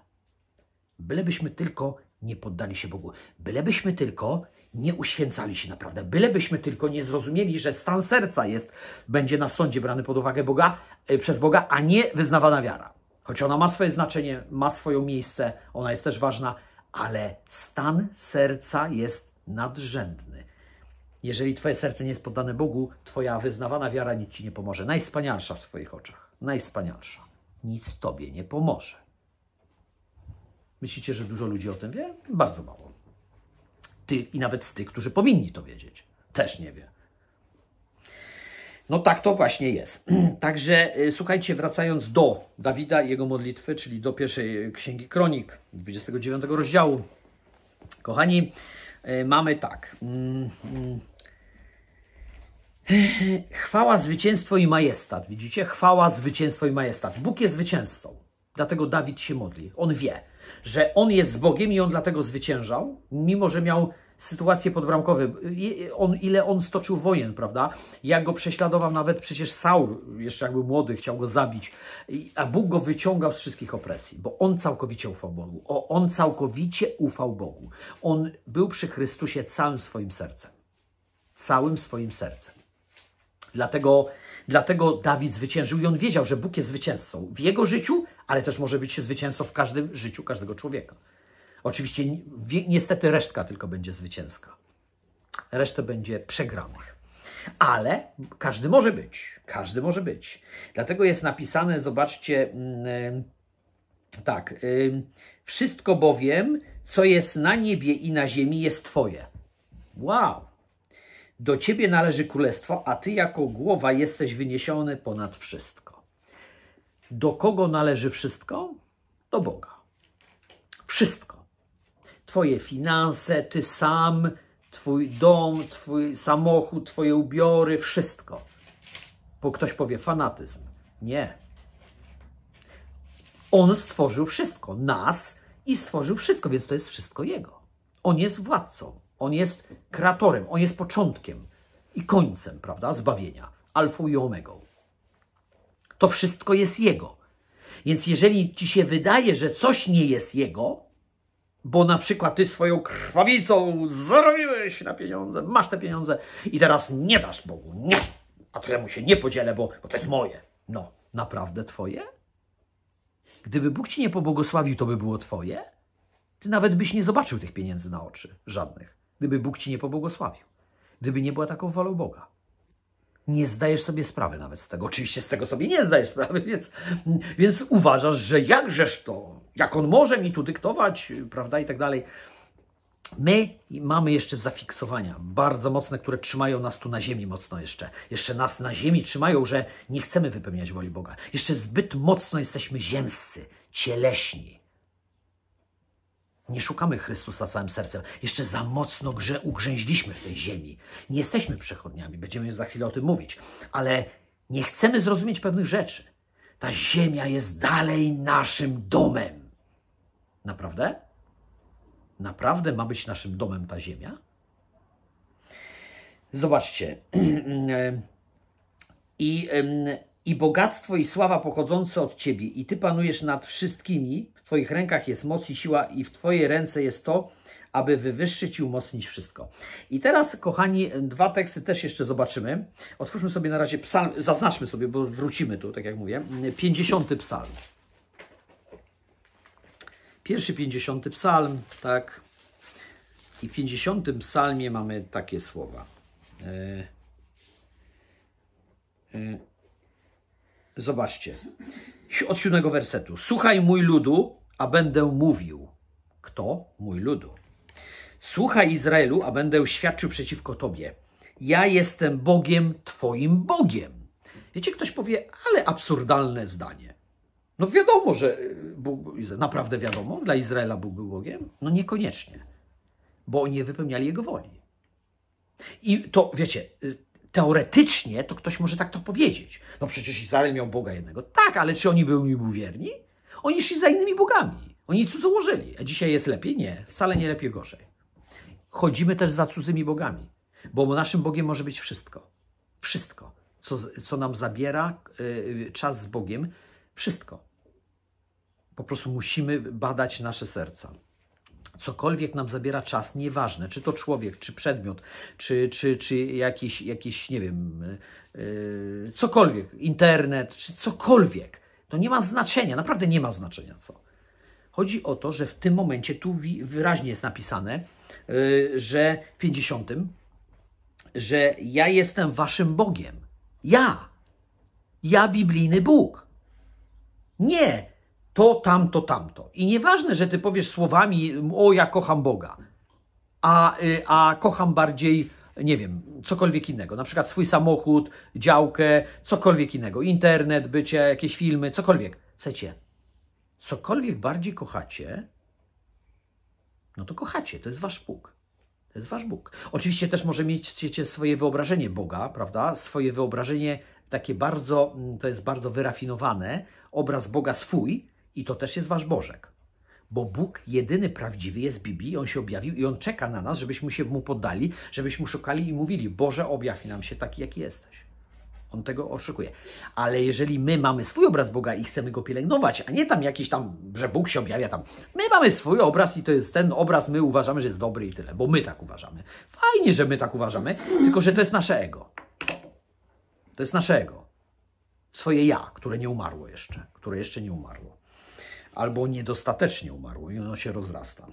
Bylebyśmy tylko nie poddali się Bogu. Bylebyśmy tylko nie uświęcali się naprawdę. Bylebyśmy tylko nie zrozumieli, że stan serca jest, będzie na sądzie brany pod uwagę Boga, e, przez Boga, a nie wyznawana wiara. Choć ona ma swoje znaczenie, ma swoje miejsce, ona jest też ważna, ale stan serca jest nadrzędny. Jeżeli Twoje serce nie jest poddane Bogu, Twoja wyznawana wiara nic Ci nie pomoże. Najspanialsza w Twoich oczach. Najspanialsza. Nic Tobie nie pomoże. Myślicie, że dużo ludzi o tym wie? Bardzo mało. Ty i nawet z tych, którzy powinni to wiedzieć, też nie wie. No tak to właśnie jest. [clears throat] Także y, słuchajcie, wracając do Dawida i jego modlitwy, czyli do pierwszej y, księgi Kronik, 29 rozdziału. Kochani, y, mamy tak. Mm, mm. [laughs] Chwała, zwycięstwo i majestat. Widzicie? Chwała, zwycięstwo i majestat. Bóg jest zwycięzcą. Dlatego Dawid się modli. On wie, że on jest z Bogiem i on dlatego zwyciężał, mimo że miał sytuacje podbramkowe. On, ile on stoczył wojen, prawda? Jak go prześladował nawet przecież Saul, jeszcze jakby młody, chciał go zabić. A Bóg go wyciągał z wszystkich opresji, bo on całkowicie ufał Bogu. O, on całkowicie ufał Bogu. On był przy Chrystusie całym swoim sercem. Całym swoim sercem. Dlatego, dlatego Dawid zwyciężył i on wiedział, że Bóg jest zwycięzcą w jego życiu, ale też może być się zwycięzcą w każdym życiu każdego człowieka. Oczywiście niestety resztka tylko będzie zwycięska. Reszta będzie przegranych. Ale każdy może być. Każdy może być. Dlatego jest napisane, zobaczcie, mm, tak. Wszystko bowiem, co jest na niebie i na ziemi, jest Twoje. Wow! Do ciebie należy królestwo, a ty jako głowa jesteś wyniesiony ponad wszystko. Do kogo należy wszystko? Do Boga. Wszystko. Twoje finanse, ty sam, twój dom, twój samochód, twoje ubiory, wszystko. Bo ktoś powie fanatyzm. Nie. On stworzył wszystko, nas i stworzył wszystko, więc to jest wszystko jego. On jest władcą. On jest kreatorem, on jest początkiem i końcem, prawda, zbawienia, alfą i omegą. To wszystko jest Jego. Więc jeżeli ci się wydaje, że coś nie jest Jego, bo na przykład ty swoją krwawicą zarobiłeś na pieniądze, masz te pieniądze i teraz nie dasz Bogu. Nie! A to ja mu się nie podzielę, bo, bo to jest moje. No, naprawdę twoje? Gdyby Bóg ci nie pobłogosławił, to by było twoje? Ty nawet byś nie zobaczył tych pieniędzy na oczy, żadnych gdyby Bóg ci nie pobłogosławił, gdyby nie była taką wolą Boga. Nie zdajesz sobie sprawy nawet z tego. Oczywiście z tego sobie nie zdajesz sprawy, [laughs] więc, więc uważasz, że jakżeż to, jak on może mi tu dyktować, prawda, i tak dalej. My mamy jeszcze zafiksowania bardzo mocne, które trzymają nas tu na ziemi mocno jeszcze. Jeszcze nas na ziemi trzymają, że nie chcemy wypełniać woli Boga. Jeszcze zbyt mocno jesteśmy ziemscy, cieleśni. Nie szukamy Chrystusa całym sercem. Jeszcze za mocno grze, ugrzęźliśmy w tej ziemi. Nie jesteśmy przechodniami, będziemy za chwilę o tym mówić, ale nie chcemy zrozumieć pewnych rzeczy. Ta ziemia jest dalej naszym domem. Naprawdę? Naprawdę ma być naszym domem ta ziemia? Zobaczcie. [clears throat] I, I bogactwo i sława pochodzące od Ciebie, i Ty panujesz nad wszystkimi, Twoich rękach jest moc i siła, i w Twojej ręce jest to, aby wywyższyć i umocnić wszystko. I teraz, kochani, dwa teksty też jeszcze zobaczymy. Otwórzmy sobie na razie psalm, zaznaczmy sobie, bo wrócimy tu, tak jak mówię. 50 psalm. Pierwszy 50 psalm, tak. I w 50 psalmie mamy takie słowa. E, e, zobaczcie. Od siódmego wersetu. Słuchaj mój ludu, a będę mówił. Kto? Mój ludu. Słuchaj Izraelu, a będę świadczył przeciwko tobie. Ja jestem Bogiem, twoim Bogiem. Wiecie, ktoś powie, ale absurdalne zdanie. No wiadomo, że y, Bóg, naprawdę wiadomo, dla Izraela Bóg był Bogiem? No niekoniecznie, bo oni nie wypełniali Jego woli. I to, wiecie, y, teoretycznie to ktoś może tak to powiedzieć. No przecież Izrael miał Boga jednego. Tak, ale czy oni byli mu wierni? Oni szli za innymi bogami. Oni cudzołożyli. A dzisiaj jest lepiej? Nie, wcale nie lepiej, gorzej. Chodzimy też za cudzymi bogami, bo naszym Bogiem może być wszystko. Wszystko, co, co nam zabiera y, y, czas z Bogiem, wszystko. Po prostu musimy badać nasze serca cokolwiek nam zabiera czas, nieważne, czy to człowiek, czy przedmiot, czy, czy, czy jakiś, jakiś, nie wiem, yy, cokolwiek, internet, czy cokolwiek, to nie ma znaczenia, naprawdę nie ma znaczenia co. Chodzi o to, że w tym momencie tu wyraźnie jest napisane, y, że w 50, że ja jestem waszym Bogiem. Ja. Ja biblijny Bóg. Nie to, tamto, tamto. I nieważne, że ty powiesz słowami, o ja kocham Boga, a, y, a kocham bardziej nie wiem, cokolwiek innego, na przykład swój samochód, działkę, cokolwiek innego, internet, bycie, jakieś filmy, cokolwiek. Chcecie, cokolwiek bardziej kochacie, no to kochacie, to jest wasz Bóg. To jest wasz Bóg. Oczywiście też może mieć swoje wyobrażenie Boga, prawda? Swoje wyobrażenie takie bardzo, mm, to jest bardzo wyrafinowane, obraz Boga swój i to też jest wasz Bożek bo Bóg jedyny prawdziwy jest w Biblii, On się objawił i On czeka na nas, żebyśmy się Mu poddali, żebyśmy szukali i mówili, Boże objawi nam się taki, jaki jesteś. On tego oszukuje. Ale jeżeli my mamy swój obraz Boga i chcemy go pielęgnować, a nie tam jakiś tam, że Bóg się objawia tam. My mamy swój obraz i to jest ten obraz, my uważamy, że jest dobry i tyle, bo my tak uważamy. Fajnie, że my tak uważamy, tylko że to jest naszego. To jest naszego. Swoje ja, które nie umarło jeszcze, które jeszcze nie umarło albo niedostatecznie umarło i ono się rozrasta.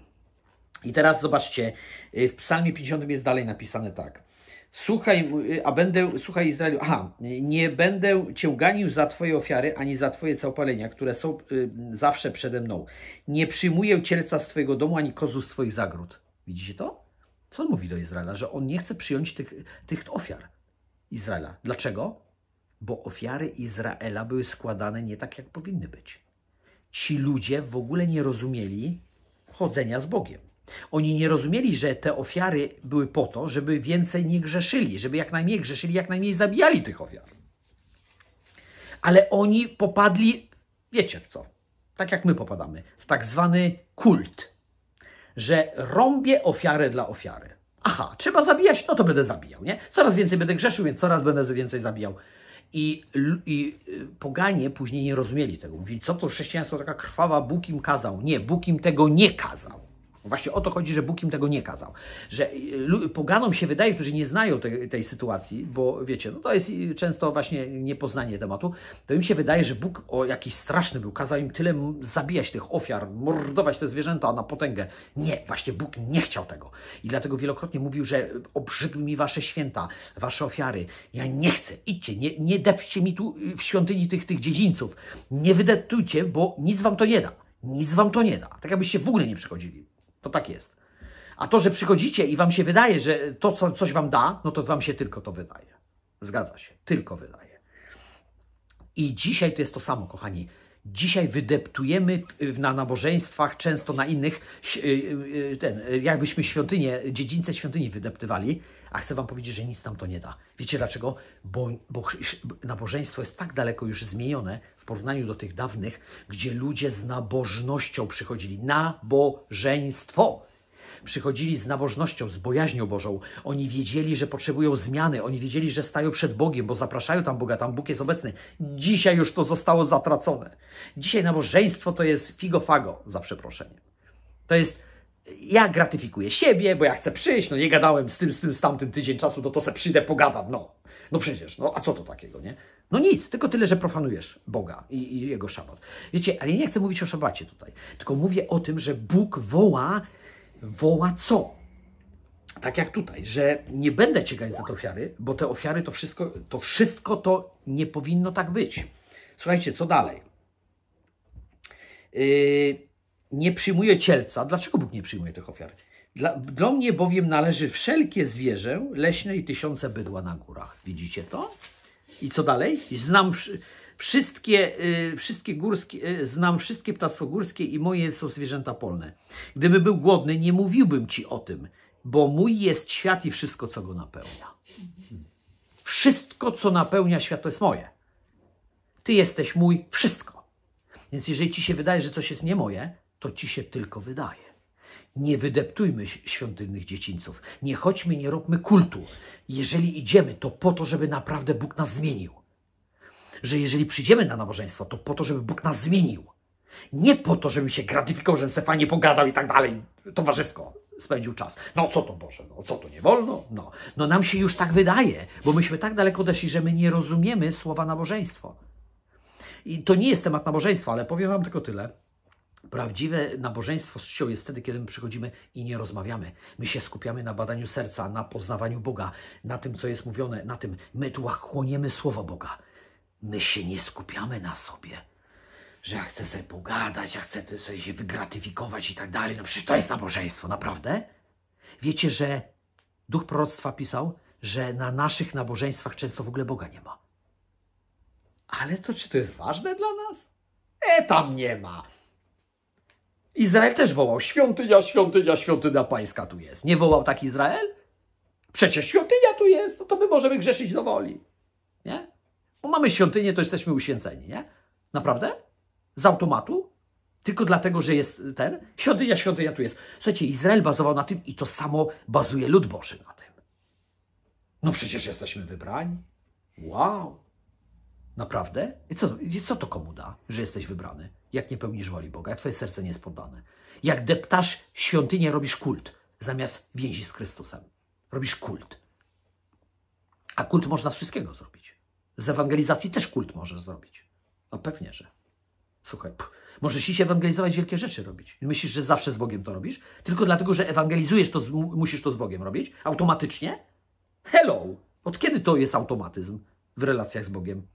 I teraz zobaczcie, y, w Psalmie 50 jest dalej napisane tak. Słuchaj, y, a będę, słuchaj Izraelu, aha, nie będę cię ganił za twoje ofiary, ani za twoje całpalenia, które są y, zawsze przede mną. Nie przyjmuję cielca z twojego domu, ani kozu z twoich zagród. Widzicie to? Co on mówi do Izraela? Że on nie chce przyjąć tych, tych ofiar Izraela. Dlaczego? Bo ofiary Izraela były składane nie tak, jak powinny być ci ludzie w ogóle nie rozumieli chodzenia z Bogiem. Oni nie rozumieli, że te ofiary były po to, żeby więcej nie grzeszyli, żeby jak najmniej grzeszyli, jak najmniej zabijali tych ofiar. Ale oni popadli, wiecie w co? Tak jak my popadamy, w tak zwany kult, że rąbię ofiarę dla ofiary. Aha, trzeba zabijać, no to będę zabijał, nie? Coraz więcej będę grzeszył, więc coraz będę więcej zabijał. I, I y, poganie później nie rozumieli tego. Mówili, co to chrześcijaństwo, taka krwawa, Bóg im kazał. Nie, Bóg im tego nie kazał. Właśnie o to chodzi, że Bóg im tego nie kazał. Że y, poganom się wydaje, którzy nie znają tej sytuacji, bo wiecie, no to jest często właśnie niepoznanie tematu, to im się wydaje, że Bóg o jakiś straszny był, kazał im tyle zabijać tych ofiar, mordować te zwierzęta na potęgę. Nie, właśnie Bóg nie chciał tego. I dlatego wielokrotnie mówił, że obrzydły mi wasze święta, wasze ofiary. Ja nie chcę, idźcie, nie, nie depczcie mi tu y, w świątyni tych, tych dziedzińców. Nie wydeptujcie, bo nic wam to nie da. Nic wam to nie da. Tak jakbyście w ogóle nie przychodzili. To tak jest. A to, że przychodzicie i wam się wydaje, że to co, coś wam da, no to wam się tylko to wydaje. Zgadza się, tylko wydaje. I dzisiaj to jest to samo, kochani. Dzisiaj wydeptujemy na nabożeństwach, często na innych, y, y, ten, y, jakbyśmy świątynię, dziedzińce świątyni wydeptywali, a chcę Wam powiedzieć, że nic nam to nie da. Wiecie dlaczego? Bo, bo nabożeństwo jest tak daleko już zmienione w porównaniu do tych dawnych, gdzie ludzie z nabożnością przychodzili. Nabożeństwo! przychodzili z nabożnością, z bojaźnią Bożą. Oni wiedzieli, że potrzebują zmiany, oni wiedzieli, że stają przed Bogiem, bo zapraszają tam Boga, tam Bóg jest obecny. Dzisiaj już to zostało zatracone. Dzisiaj nabożeństwo to jest figo-fago, za przeproszeniem. To jest ja gratyfikuję siebie, bo ja chcę przyjść, no nie gadałem z tym, z tym, z tamtym tydzień czasu, no to se przyjdę, pogadam, no. No przecież, no a co to takiego, nie? No nic, tylko tyle, że profanujesz Boga i, i Jego szabat. Wiecie, ale nie chcę mówić o szabacie tutaj, tylko mówię o tym, że Bóg woła, woła co? tak jak tutaj, że nie będę ciekać za te ofiary, bo te ofiary to wszystko, to wszystko to nie powinno tak być. Słuchajcie, co dalej? Yy, nie przyjmuje cielca. Dlaczego Bóg nie przyjmuje tych ofiar? Dla, do mnie bowiem należy wszelkie zwierzę leśne i tysiące bydła na górach. Widzicie to? I co dalej? Znam wszystkie, y, wszystkie górskie, y, znam wszystkie ptactwo górskie i moje są zwierzęta polne. Gdybym był głodny, nie mówiłbym ci o tym, bo mój jest świat i wszystko, co go napełnia. Wszystko, co napełnia świat, to jest moje. Ty jesteś mój, wszystko. Więc jeżeli ci się wydaje, że coś jest nie moje, to ci się tylko wydaje. Nie wydeptujmy świątynnych dziecińców. Nie chodźmy, nie róbmy kultu. Jeżeli idziemy, to po to, żeby naprawdę Bóg nas zmienił. Że jeżeli przyjdziemy na nabożeństwo, to po to, żeby Bóg nas zmienił. Nie po to, żebym się gratyfikował, żebym se fajnie pogadał i tak dalej. Towarzysko spędził czas. No co to Boże, no co to nie wolno? No. no nam się już tak wydaje, bo myśmy tak daleko odeszli, że my nie rozumiemy słowa nabożeństwo. I to nie jest temat nabożeństwa, ale powiem Wam tylko tyle, Prawdziwe nabożeństwo z czcią jest wtedy, kiedy my przychodzimy i nie rozmawiamy. My się skupiamy na badaniu serca, na poznawaniu Boga, na tym, co jest mówione, na tym. My tu chłoniemy słowo Boga. My się nie skupiamy na sobie, że ja chcę sobie pogadać, ja chcę sobie się wygratyfikować i tak dalej. No przecież to jest nabożeństwo, naprawdę? Wiecie, że duch proroctwa pisał, że na naszych nabożeństwach często w ogóle Boga nie ma. Ale to czy to jest ważne dla nas? E, tam nie ma. Izrael też wołał: Świątynia, świątynia, świątynia pańska tu jest. Nie wołał tak Izrael? Przecież świątynia tu jest, no to my możemy grzeszyć do woli. Nie? Bo mamy świątynię, to jesteśmy uświęceni, nie? Naprawdę? Z automatu? Tylko dlatego, że jest ten? Świątynia, świątynia tu jest. Słuchajcie, Izrael bazował na tym i to samo bazuje lud Boży na tym. No przecież jesteśmy wybrani. Wow! Naprawdę? I co, i co to komu da, że jesteś wybrany? jak nie pełnisz woli Boga, jak Twoje serce nie jest poddane. Jak deptasz świątynię, robisz kult zamiast więzi z Chrystusem. Robisz kult. A kult można z wszystkiego zrobić. Z ewangelizacji też kult możesz zrobić. No pewnie, że. Słuchaj, pff. możesz iść ewangelizować, wielkie rzeczy robić. Myślisz, że zawsze z Bogiem to robisz? Tylko dlatego, że ewangelizujesz, to z, musisz to z Bogiem robić? Automatycznie? Hello! Od kiedy to jest automatyzm w relacjach z Bogiem?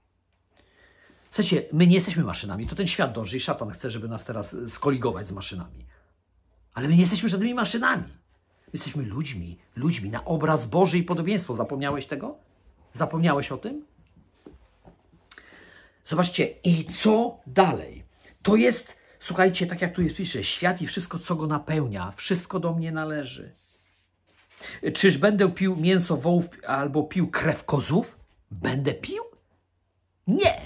Słuchajcie, my nie jesteśmy maszynami, to ten świat dąży i szatan chce, żeby nas teraz y, skoligować z maszynami. Ale my nie jesteśmy żadnymi maszynami. Jesteśmy ludźmi, ludźmi na obraz Boży i podobieństwo. Zapomniałeś tego? Zapomniałeś o tym? Zobaczcie, i co dalej? To jest, słuchajcie, tak jak tu jest pisze, świat i wszystko, co go napełnia, wszystko do mnie należy. Czyż będę pił mięso wołów albo pił krew kozów? Będę pił? Nie!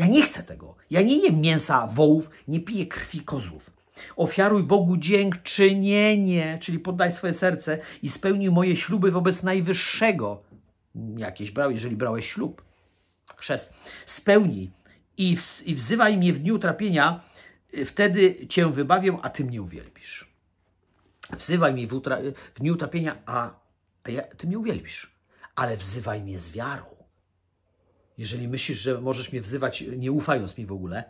Ja nie chcę tego. Ja nie jem mięsa wołów, nie piję krwi kozłów. Ofiaruj Bogu dziękczynienie, czyli poddaj swoje serce i spełnij moje śluby wobec Najwyższego. Jakieś brał, jeżeli brałeś ślub. Chrzest. Spełnij i, i wzywaj mnie w dniu trapienia, wtedy cię wybawię, a ty mnie uwielbisz. Wzywaj mnie w, w dniu trapienia, a, a ja, ty mnie uwielbisz. Ale wzywaj mnie z wiarą. Jeżeli myślisz, że możesz mnie wzywać, nie ufając mi w ogóle,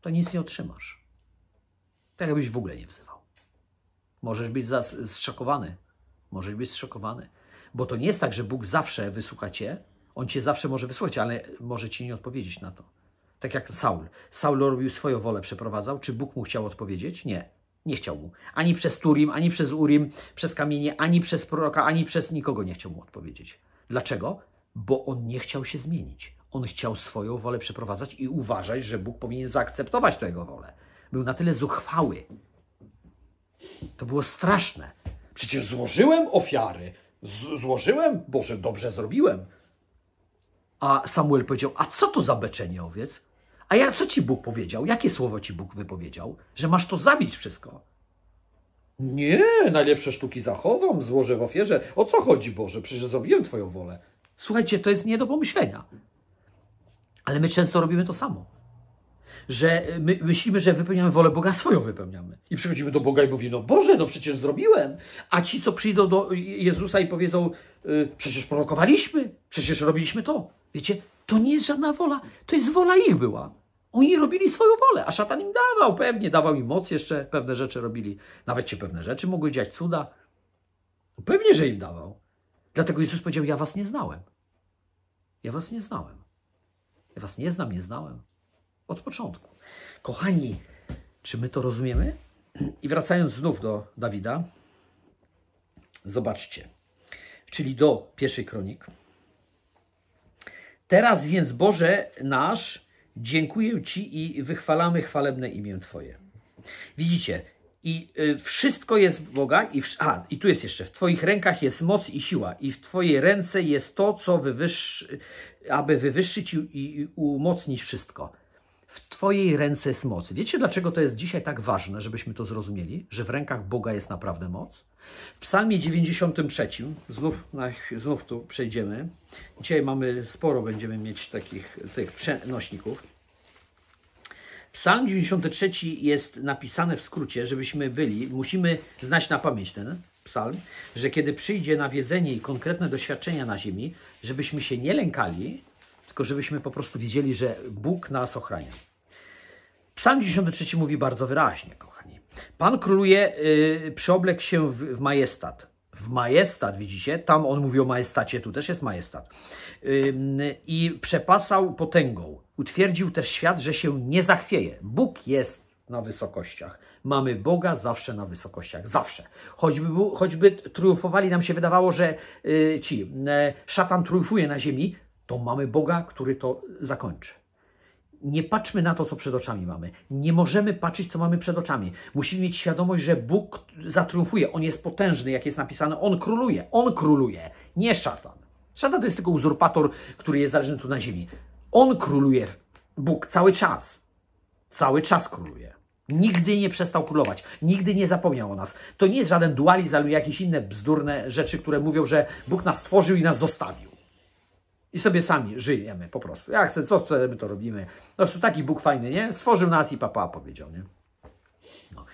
to nic nie otrzymasz. Tak jakbyś w ogóle nie wzywał. Możesz być zszokowany. Możesz być zszokowany. Bo to nie jest tak, że Bóg zawsze wysłucha cię. On cię zawsze może wysłuchać, ale może ci nie odpowiedzieć na to. Tak jak Saul. Saul robił swoją wolę, przeprowadzał. Czy Bóg mu chciał odpowiedzieć? Nie. Nie chciał mu. Ani przez Turim, ani przez Urim, przez kamienie, ani przez proroka, ani przez nikogo nie chciał mu odpowiedzieć. Dlaczego? bo on nie chciał się zmienić. On chciał swoją wolę przeprowadzać i uważać, że Bóg powinien zaakceptować tę jego wolę. Był na tyle zuchwały. To było straszne. Przecież złożyłem ofiary. Z złożyłem, Boże, dobrze zrobiłem. A Samuel powiedział: A co to za beczenie owiec? A ja, co ci Bóg powiedział? Jakie słowo ci Bóg wypowiedział? Że masz to zabić wszystko. Nie, najlepsze sztuki zachowam, złożę w ofierze. O co chodzi, Boże? Przecież zrobiłem Twoją wolę. Słuchajcie, to jest nie do pomyślenia. Ale my często robimy to samo. Że y, my myślimy, że wypełniamy wolę Boga, swoją wypełniamy. I przychodzimy do Boga i mówimy, no Boże, no przecież zrobiłem. A ci, co przyjdą do Jezusa i powiedzą, y, przecież prorokowaliśmy, przecież robiliśmy to. Wiecie, to nie jest żadna wola, to jest wola ich była. Oni robili swoją wolę, a szatan im dawał, pewnie dawał im moc, jeszcze pewne rzeczy robili. Nawet się pewne rzeczy mogły dziać, cuda. Pewnie, że im dawał. Dlatego Jezus powiedział: Ja was nie znałem. Ja was nie znałem. Ja was nie znam, nie znałem. Od początku. Kochani, czy my to rozumiemy? I wracając znów do Dawida, zobaczcie, czyli do pierwszej kronik. Teraz więc, Boże nasz, dziękuję Ci i wychwalamy chwalebne imię Twoje. Widzicie, i y, wszystko jest Boga. I, i tu jest jeszcze, w Twoich rękach jest moc i siła, i w Twojej ręce jest to, co wywyższy, aby wywyższyć i, i umocnić wszystko. W Twojej ręce jest moc. Wiecie, dlaczego to jest dzisiaj tak ważne, żebyśmy to zrozumieli, że w rękach Boga jest naprawdę moc? W Psalmie 93, znów, znów tu przejdziemy. Dzisiaj mamy sporo, będziemy mieć takich tych przenośników. Psalm 93 jest napisany w skrócie, żebyśmy byli, musimy znać na pamięć ten psalm, że kiedy przyjdzie nawiedzenie i konkretne doświadczenia na ziemi, żebyśmy się nie lękali, tylko żebyśmy po prostu wiedzieli, że Bóg nas ochrania. Psalm 93 mówi bardzo wyraźnie, kochani. Pan króluje, yy, się w, w majestat w majestat, widzicie? Tam on mówi o majestacie, tu też jest majestat. I przepasał potęgą. Utwierdził też świat, że się nie zachwieje. Bóg jest na wysokościach. Mamy Boga zawsze na wysokościach, zawsze. Choćby, choćby triumfowali, nam się wydawało, że y, ci y, szatan triumfuje na ziemi, to mamy Boga, który to zakończy nie patrzmy na to, co przed oczami mamy. Nie możemy patrzeć, co mamy przed oczami. Musimy mieć świadomość, że Bóg zatriumfuje. On jest potężny, jak jest napisane. On króluje. On króluje. Nie szatan. Szatan to jest tylko uzurpator, który jest zależny tu na ziemi. On króluje. Bóg cały czas. Cały czas króluje. Nigdy nie przestał królować, nigdy nie zapomniał o nas. To nie jest żaden dualizm albo jakieś inne bzdurne rzeczy, które mówią, że Bóg nas stworzył i nas zostawił. I sobie sami żyjemy po prostu. Jak chcę, co chcemy, to robimy. Po no, prostu taki Bóg fajny, nie? Stworzył nas i papa powiedział, nie? No.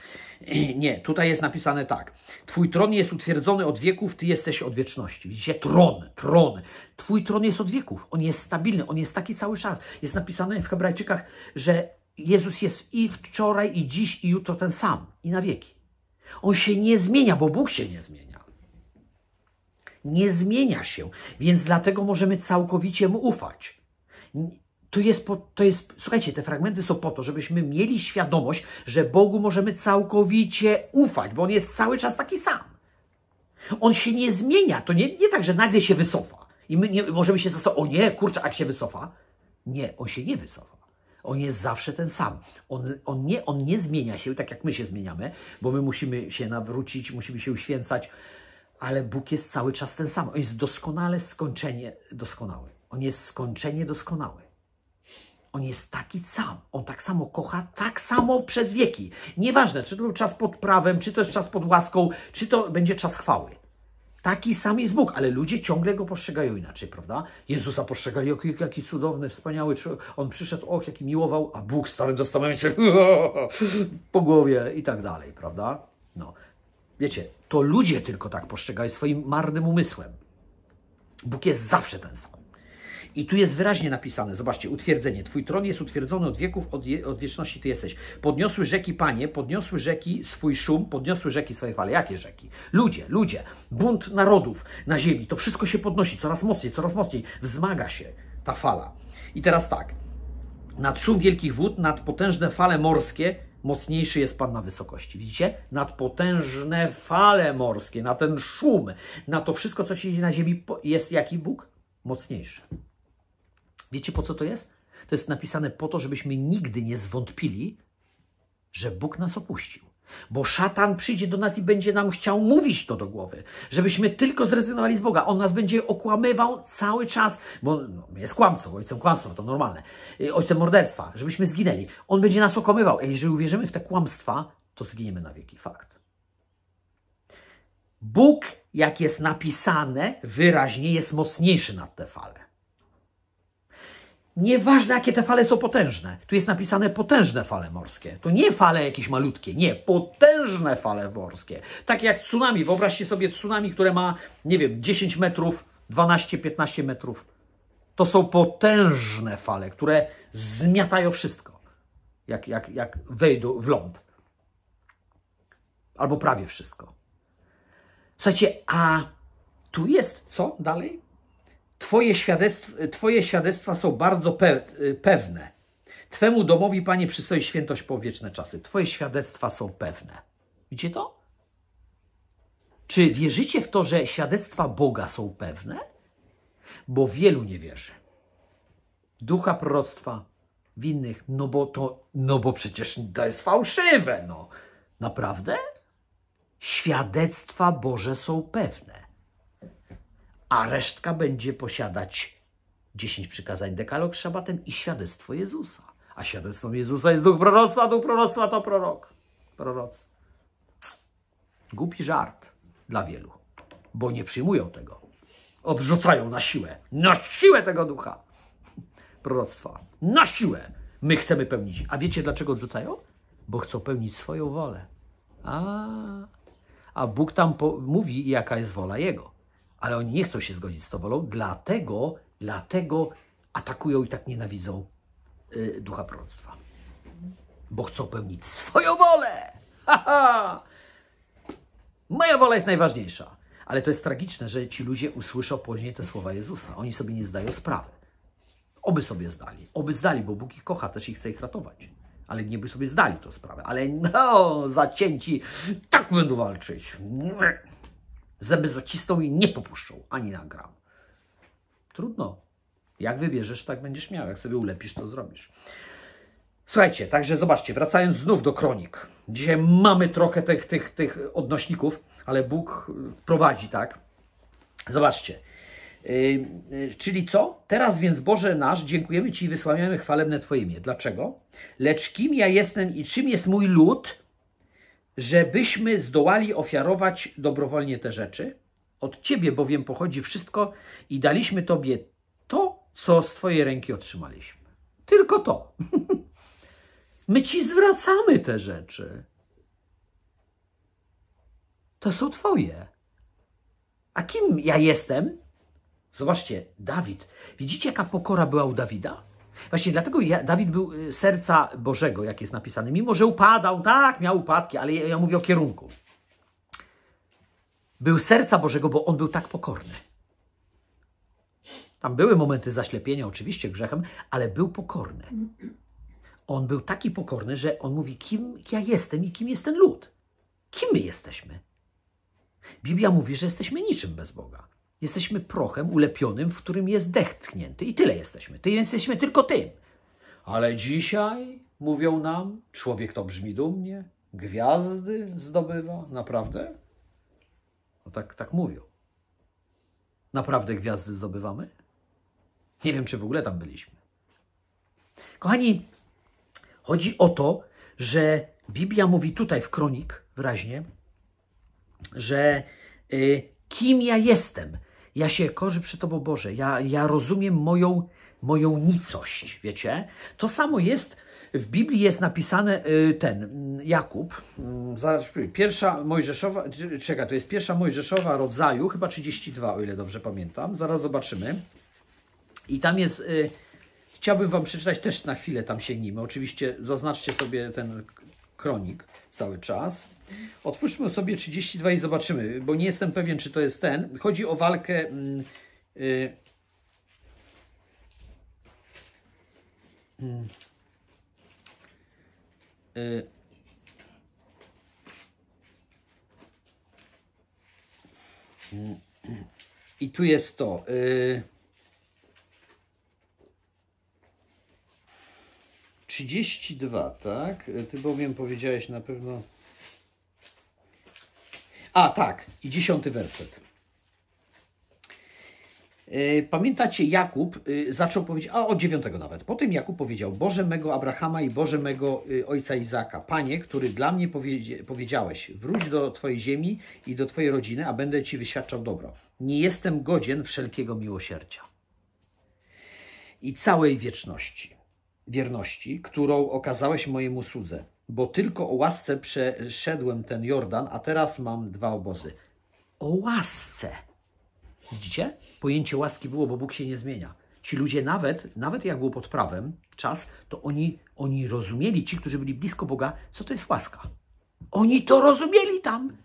[clears throat] Nie, tutaj jest napisane tak. Twój tron jest utwierdzony od wieków, ty jesteś od wieczności. Widzicie? Tron, tron. Twój tron jest od wieków. On jest stabilny, on jest taki cały czas. Jest napisane w Hebrajczykach, że Jezus jest i wczoraj, i dziś, i jutro ten sam. I na wieki. On się nie zmienia, bo Bóg się nie zmienia nie zmienia się, więc dlatego możemy całkowicie mu ufać. To jest, po, to jest, słuchajcie, te fragmenty są po to, żebyśmy mieli świadomość, że Bogu możemy całkowicie ufać, bo On jest cały czas taki sam. On się nie zmienia. To nie, nie tak, że nagle się wycofa. I my nie, możemy się zastanowić, o nie, kurczę, jak się wycofa. Nie, on się nie wycofa. On jest zawsze ten sam. On, on, nie, on nie zmienia się tak, jak my się zmieniamy, bo my musimy się nawrócić, musimy się uświęcać, ale Bóg jest cały czas ten sam. On jest doskonale skończenie doskonały. On jest skończenie doskonały. On jest taki sam. On tak samo kocha, tak samo przez wieki. Nieważne, czy to był czas pod prawem, czy to jest czas pod łaską, czy to będzie czas chwały. Taki sam jest Bóg, ale ludzie ciągle go postrzegają inaczej, prawda? Jezusa postrzegali, o, jaki cudowny, wspaniały człowiek. On przyszedł, och, jaki miłował, a Bóg starym dostawem się [laughs] po głowie i tak dalej, prawda? Wiecie, to ludzie tylko tak postrzegają swoim marnym umysłem. Bóg jest zawsze ten sam. I tu jest wyraźnie napisane, zobaczcie, utwierdzenie. Twój tron jest utwierdzony od wieków, od, je, od, wieczności Ty jesteś. Podniosły rzeki, Panie, podniosły rzeki swój szum, podniosły rzeki swoje fale. Jakie rzeki? Ludzie, ludzie, bunt narodów na ziemi. To wszystko się podnosi coraz mocniej, coraz mocniej. Wzmaga się ta fala. I teraz tak, nad szum wielkich wód, nad potężne fale morskie, mocniejszy jest Pan na wysokości. Widzicie? Nadpotężne fale morskie, na ten szum, na to wszystko, co się dzieje na ziemi, jest jaki Bóg? Mocniejszy. Wiecie, po co to jest? To jest napisane po to, żebyśmy nigdy nie zwątpili, że Bóg nas opuścił. Bo szatan przyjdzie do nas i będzie nam chciał mówić to do głowy, żebyśmy tylko zrezygnowali z Boga. On nas będzie okłamywał cały czas, bo no, jest kłamcą, ojcem kłamstwa, to normalne, y, ojcem morderstwa, żebyśmy zginęli. On będzie nas okłamywał. A jeżeli uwierzymy w te kłamstwa, to zginiemy na wieki. Fakt. Bóg, jak jest napisane, wyraźnie jest mocniejszy nad te fale. Nieważne, jakie te fale są potężne. Tu jest napisane potężne fale morskie. To nie fale jakieś malutkie, nie, potężne fale morskie. Tak jak tsunami. Wyobraźcie sobie tsunami, które ma, nie wiem, 10 metrów, 12-15 metrów. To są potężne fale, które zmiatają wszystko, jak, jak, jak wejdą w ląd. Albo prawie wszystko. Słuchajcie, a tu jest co dalej? Twoje, świadectw, twoje świadectwa są bardzo pe y, pewne. Twemu domowi, Panie, przystoi świętość po wieczne czasy. Twoje świadectwa są pewne. Widzicie to? Czy wierzycie w to, że świadectwa Boga są pewne? Bo wielu nie wierzy. Ducha proroctwa w innych, no bo to, no bo przecież to jest fałszywe, no. Naprawdę? Świadectwa Boże są pewne a resztka będzie posiadać 10 przykazań dekalog szabatem i świadectwo Jezusa. A świadectwem Jezusa jest duch proroctwa, a duch proroctwa to prorok. Proroc. Głupi żart dla wielu, bo nie przyjmują tego. Odrzucają na siłę, na siłę tego ducha proroctwa. Na siłę my chcemy pełnić. A wiecie dlaczego odrzucają? Bo chcą pełnić swoją wolę. A, a Bóg tam mówi, jaka jest wola Jego ale oni nie chcą się zgodzić z tą wolą, dlatego, dlatego atakują i tak nienawidzą y, ducha proroctwa. Bo chcą pełnić swoją wolę. Ha, ha. Moja wola jest najważniejsza. Ale to jest tragiczne, że ci ludzie usłyszą później te słowa Jezusa. Oni sobie nie zdają sprawy. Oby sobie zdali. Oby zdali, bo Bóg ich kocha, też i chce ich ratować. Ale nie by sobie zdali tą sprawę. Ale no, zacięci tak będą walczyć. Zęby zacisną i nie popuszczą ani na gram. Trudno. Jak wybierzesz, tak będziesz miał. Jak sobie ulepisz, to zrobisz. Słuchajcie, także zobaczcie, wracając znów do kronik. Dzisiaj mamy trochę tych, tych, tych odnośników, ale Bóg y, prowadzi, tak? Zobaczcie. Yy, czyli co? Teraz więc Boże nasz, dziękujemy Ci i wysławiamy chwalebne Twoje imię. Dlaczego? Lecz kim ja jestem i czym jest mój lud, żebyśmy zdołali ofiarować dobrowolnie te rzeczy. Od Ciebie bowiem pochodzi wszystko i daliśmy Tobie to, co z Twojej ręki otrzymaliśmy. Tylko to. [laughs] My Ci zwracamy te rzeczy. To są Twoje. A kim ja jestem? Zobaczcie, Dawid. Widzicie, jaka pokora była u Dawida? Właśnie dlatego Dawid był y, serca Bożego, jak jest napisane. Mimo, że upadał, tak, miał upadki, ale ja mówię o kierunku. Był serca Bożego, bo on był tak pokorny. Tam były momenty zaślepienia, oczywiście grzechem, ale był pokorny. On był taki pokorny, że on mówi, kim ja jestem i kim jest ten lud. Kim my jesteśmy? Biblia mówi, że jesteśmy niczym bez Boga. Jesteśmy prochem ulepionym, w którym jest dech tknięty I tyle jesteśmy. Ty jesteśmy tylko tym. Ale dzisiaj mówią nam, człowiek to brzmi dumnie, gwiazdy zdobywa. Naprawdę? No tak, tak mówią. Naprawdę gwiazdy zdobywamy? Nie wiem, czy w ogóle tam byliśmy. Kochani, chodzi o to, że Biblia mówi tutaj w kronik wyraźnie, że y, kim ja jestem. Ja się korzy przy Tobą, Boże. Ja, ja rozumiem moją, moją nicość, wiecie? To samo jest, w Biblii jest napisane y, ten, mm, Jakub, mm, zaraz, pierwsza Mojżeszowa, czeka, to jest pierwsza Mojżeszowa rodzaju, chyba 32, o ile dobrze pamiętam. Zaraz zobaczymy. I tam jest... Y, chciałbym Wam przeczytać też na chwilę tam sięgnijmy. Oczywiście zaznaczcie sobie ten kronik cały czas. Otwórzmy sobie 32 i zobaczymy, bo nie jestem pewien, czy to jest ten. Chodzi o walkę... Yy, I tu jest to. Y, trzydzieści dwa, tak? Ty bowiem powiedziałeś na pewno a tak, i dziesiąty werset. E, pamiętacie, Jakub e, zaczął powiedzieć, a od dziewiątego nawet. Potem Jakub powiedział: Boże mego Abrahama i Boże mego e, ojca Izaka, panie, który dla mnie powiedziałeś: wróć do twojej ziemi i do twojej rodziny, a będę ci wyświadczał dobro. Nie jestem godzien wszelkiego miłosierdzia i całej wieczności, wierności, którą okazałeś mojemu słudze bo tylko o łasce przeszedłem ten Jordan, a teraz mam dwa obozy. O łasce! Widzicie? Pojęcie łaski było, bo Bóg się nie zmienia. Ci ludzie nawet, nawet jak było pod prawem czas, to oni, oni rozumieli, ci, którzy byli blisko Boga, co to jest łaska. Oni to rozumieli tam.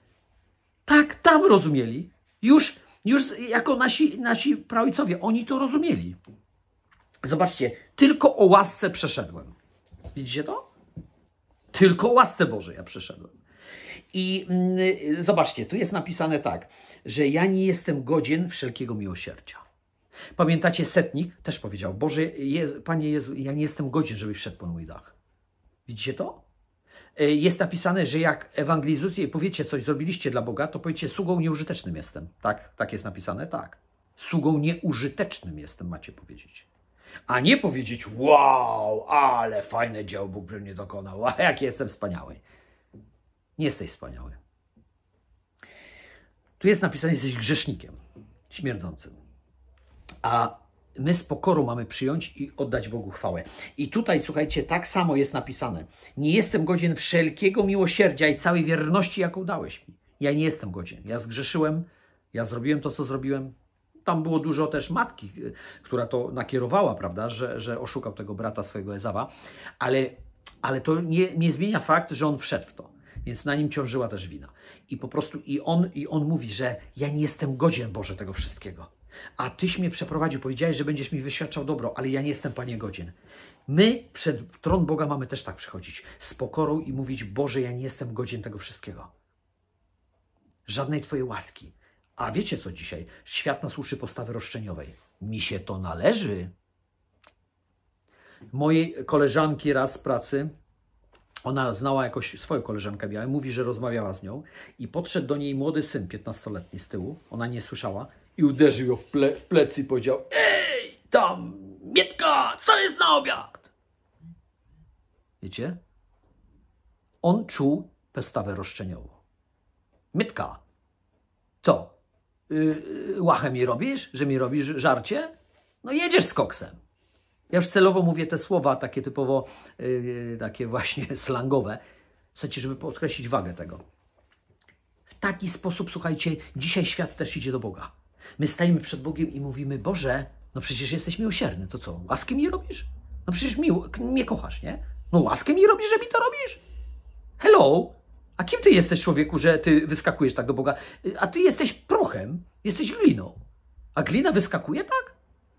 Tak, tam rozumieli. Już, już jako nasi, nasi praojcowie, oni to rozumieli. Zobaczcie, tylko o łasce przeszedłem. Widzicie to? Tylko łasce Boże ja przyszedłem. I mm, y, zobaczcie, tu jest napisane tak, że ja nie jestem godzien wszelkiego miłosierdzia. Pamiętacie, setnik też powiedział: Boże, Panie Jezu, ja nie jestem godzien, żebyś wszedł po mój dach. Widzicie to? Y, jest napisane, że jak ewangelizujecie i powiecie coś zrobiliście dla Boga, to powiecie: Sługą nieużytecznym jestem. Tak, tak jest napisane? Tak. Sługą nieużytecznym jestem, macie powiedzieć. A nie powiedzieć, wow, ale fajne dzieło Bóg przy mnie dokonał, a jaki jestem wspaniały. Nie jesteś wspaniały. Tu jest napisane, jesteś grzesznikiem, śmierdzącym. A my z pokoru mamy przyjąć i oddać Bogu chwałę. I tutaj, słuchajcie, tak samo jest napisane. Nie jestem godzien wszelkiego miłosierdzia i całej wierności, jaką dałeś mi. Ja nie jestem godzien. Ja zgrzeszyłem, ja zrobiłem to, co zrobiłem, tam było dużo też matki, y, która to nakierowała, prawda, że, że oszukał tego brata swojego Ezawa, ale, ale to nie, nie zmienia fakt, że on wszedł w to. Więc na nim ciążyła też wina. I po prostu i on, i on mówi, że ja nie jestem godzien, Boże, tego wszystkiego. A Tyś mnie przeprowadził, powiedziałeś, że będziesz mi wyświadczał dobro, ale ja nie jestem, Panie, godzien. My przed tron Boga mamy też tak przychodzić, z pokorą i mówić, Boże, ja nie jestem godzien tego wszystkiego. Żadnej Twojej łaski, a wiecie co dzisiaj? Świat nas uczy postawy roszczeniowej. Mi się to należy. Mojej koleżanki raz z pracy, ona znała jakoś swoją koleżankę białą, mówi, że rozmawiała z nią i podszedł do niej młody syn, 15-letni z tyłu, ona nie słyszała i uderzył ją w, ple, w plecy i powiedział Ej, tam, Mietka, co jest na obiad? Wiecie? On czuł postawę roszczeniową. Mietka, co? yy, łachę mi robisz, że mi robisz żarcie? No jedziesz z koksem. Ja już celowo mówię te słowa takie typowo, yy, takie właśnie [laughs] slangowe. Chcecie, żeby podkreślić wagę tego. W taki sposób, słuchajcie, dzisiaj świat też idzie do Boga. My stajemy przed Bogiem i mówimy, Boże, no przecież jesteś miłosierny, to co, łaskę mi robisz? No przecież mi, mnie kochasz, nie? No łaskę mi robisz, że mi to robisz? Hello! A kim ty jesteś, człowieku, że ty wyskakujesz tak do Boga? A ty jesteś prochem, jesteś gliną. A glina wyskakuje tak?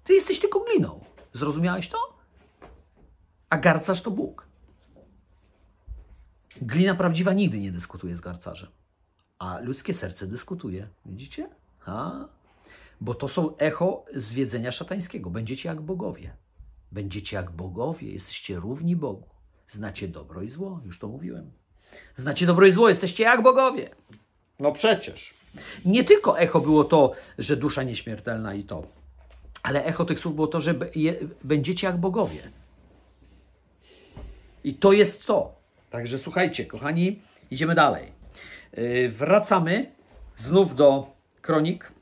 Ty jesteś tylko gliną. Zrozumiałeś to? A garcarz to Bóg. Glina prawdziwa nigdy nie dyskutuje z garcarzem. A ludzkie serce dyskutuje. Widzicie? Ha? Bo to są echo zwiedzenia szatańskiego. Będziecie jak bogowie. Będziecie jak bogowie, jesteście równi Bogu. Znacie dobro i zło, już to mówiłem. Znacie dobro i zło, jesteście jak bogowie. No przecież. Nie tylko echo było to, że dusza nieśmiertelna i to, ale echo tych słów było to, że je, będziecie jak bogowie. I to jest to. Także słuchajcie, kochani, idziemy dalej. Yy, wracamy znów do kronik